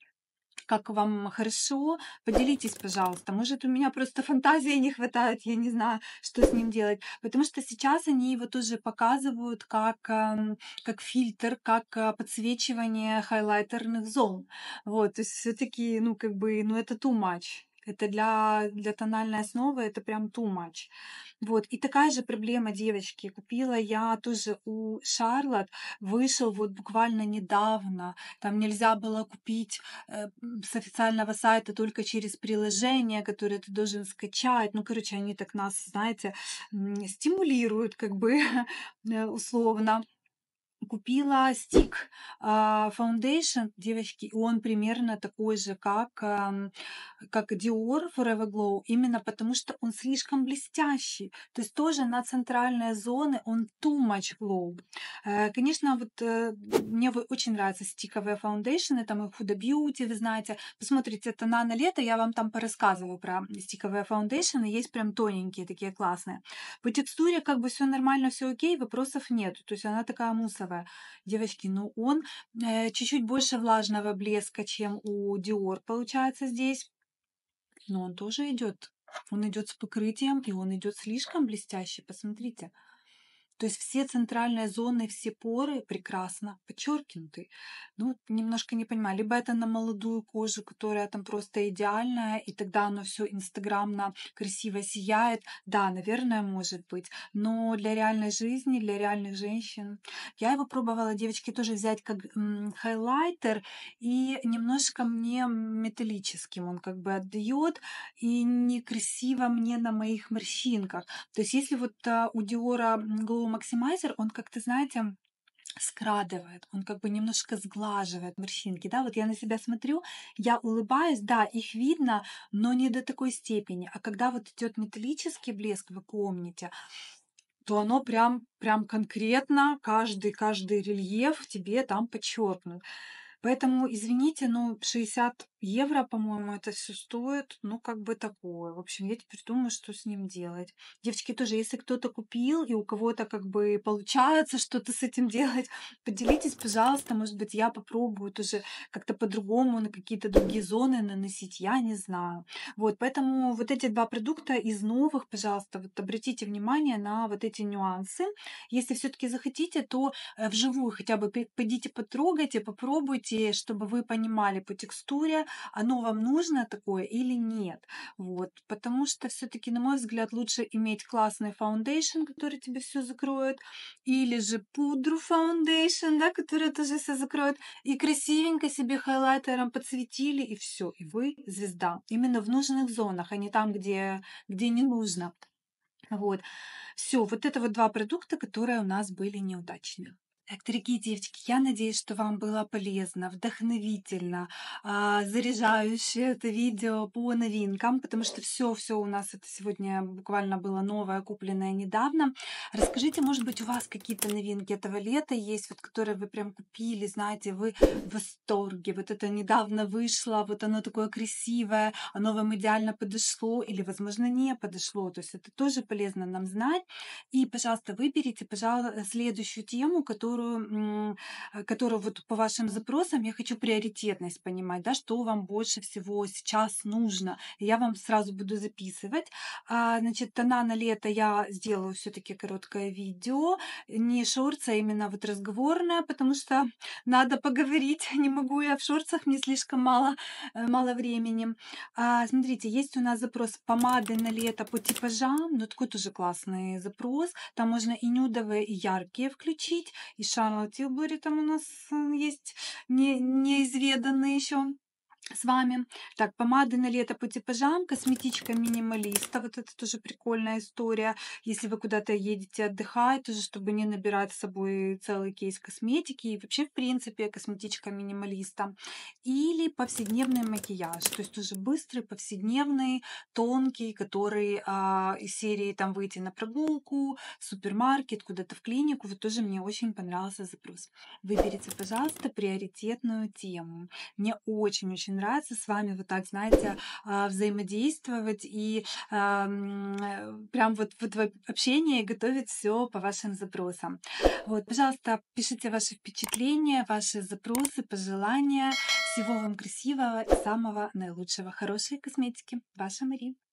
как вам хорошо, поделитесь, пожалуйста. Может, у меня просто фантазии не хватает, я не знаю, что с ним делать. Потому что сейчас они его тоже показывают как, эм, как фильтр, как э, подсвечивание хайлайтерных зон. Вот, то есть все-таки, ну, как бы, ну, это too much. Это для, для тональной основы это прям too much. Вот. И такая же проблема, девочки. Купила я тоже у Шарлот. Вышел вот буквально недавно. Там нельзя было купить э, с официального сайта только через приложение, которое ты должен скачать. Ну, короче, они так нас, знаете, стимулируют как бы э, условно купила стик а, Foundation, девочки, он примерно такой же, как, эм, как Dior Forever Glow, именно потому что он слишком блестящий, то есть тоже на центральной зоны он too much glow. Э, конечно, вот э, мне очень нравится стиковая Foundation, это мой Huda Beauty, вы знаете, посмотрите, это на лето, я вам там порассказываю про стиковые Foundation, есть прям тоненькие, такие классные. По текстуре как бы все нормально, все окей, вопросов нет, то есть она такая мусор глянцевая. Девочки, ну он э, чуть-чуть больше влажного блеска, чем у Dior получается здесь. Но он тоже идет. Он идет с покрытием, и он идет слишком блестящий. Посмотрите. То есть все центральные зоны, все поры прекрасно подчеркнуты. Ну, немножко не понимаю, либо это на молодую кожу, которая там просто идеальная, и тогда оно все инстаграмно красиво сияет. Да, наверное, может быть. Но для реальной жизни, для реальных женщин. Я его пробовала, девочки, тоже взять как хайлайтер, и немножко мне металлическим он как бы отдает, и некрасиво мне на моих морщинках. То есть если вот а, у Диора Glow максимайзер, он как-то, знаете, скрадывает, он как бы немножко сглаживает морщинки, да, вот я на себя смотрю, я улыбаюсь, да, их видно, но не до такой степени, а когда вот идет металлический блеск, вы помните, то оно прям, прям конкретно, каждый, каждый рельеф тебе там подчеркнут. Поэтому, извините, но ну, 60 евро, по-моему, это все стоит. Ну, как бы такое. В общем, я теперь думаю, что с ним делать. Девочки, тоже, если кто-то купил и у кого-то как бы получается что-то с этим делать, поделитесь, пожалуйста. Может быть, я попробую тоже как-то по-другому на какие-то другие зоны наносить. Я не знаю. Вот, поэтому вот эти два продукта из новых, пожалуйста, вот обратите внимание на вот эти нюансы. Если все-таки захотите, то э, вживую хотя бы пойдите потрогайте, попробуйте, чтобы вы понимали по текстуре, оно вам нужно такое или нет. Вот. Потому что все-таки, на мой взгляд, лучше иметь классный фаундейшн, который тебе все закроет, или же пудру фаундейшн, да, которая тоже все закроет, и красивенько себе хайлайтером подсветили, и все, и вы звезда. Именно в нужных зонах, а не там, где, где не нужно. Вот. Все, вот это вот два продукта, которые у нас были неудачными. Так, дорогие девочки, я надеюсь, что вам было полезно, вдохновительно, а, заряжающее это видео по новинкам, потому что все-все у нас это сегодня буквально было новое, купленное недавно. Расскажите, может быть, у вас какие-то новинки этого лета есть, вот которые вы прям купили, знаете, вы в восторге, вот это недавно вышло, вот оно такое красивое, оно вам идеально подошло или, возможно, не подошло, то есть это тоже полезно нам знать. И, пожалуйста, выберите, пожалуйста, следующую тему, которую которую, э, которую вот по вашим запросам я хочу приоритетность понимать, да, что вам больше всего сейчас нужно. Я вам сразу буду записывать. А Значит, тона на лето я сделаю все таки короткое видео, не шорт, а именно вот разговорное, потому что надо поговорить. Не могу я в шорцах, мне слишком мало, э, мало времени. А, смотрите, есть у нас запрос помады на лето по типажам, но ну, такой тоже классный запрос. Там можно и нюдовые, и яркие включить, и Шарлотт Тилбери там у нас э, есть не, неизведанный еще с вами. Так, помады на лето по типажам, косметичка минималиста, вот это тоже прикольная история. Если вы куда-то едете отдыхать, тоже чтобы не набирать с собой целый кейс косметики и вообще, в принципе, косметичка минималиста. Или повседневный макияж, то есть тоже быстрый, повседневный, тонкий, который а, из серии там выйти на прогулку, в супермаркет, куда-то в клинику, вот тоже мне очень понравился запрос. Выберите, пожалуйста, приоритетную тему. Мне очень-очень нравится с вами вот так, знаете, а, взаимодействовать и э, прям вот, вот в общении готовить все по вашим запросам. Вот, пожалуйста, пишите ваши впечатления, ваши запросы, пожелания. Всего вам красивого и самого наилучшего. Хорошей косметики. Ваша Мария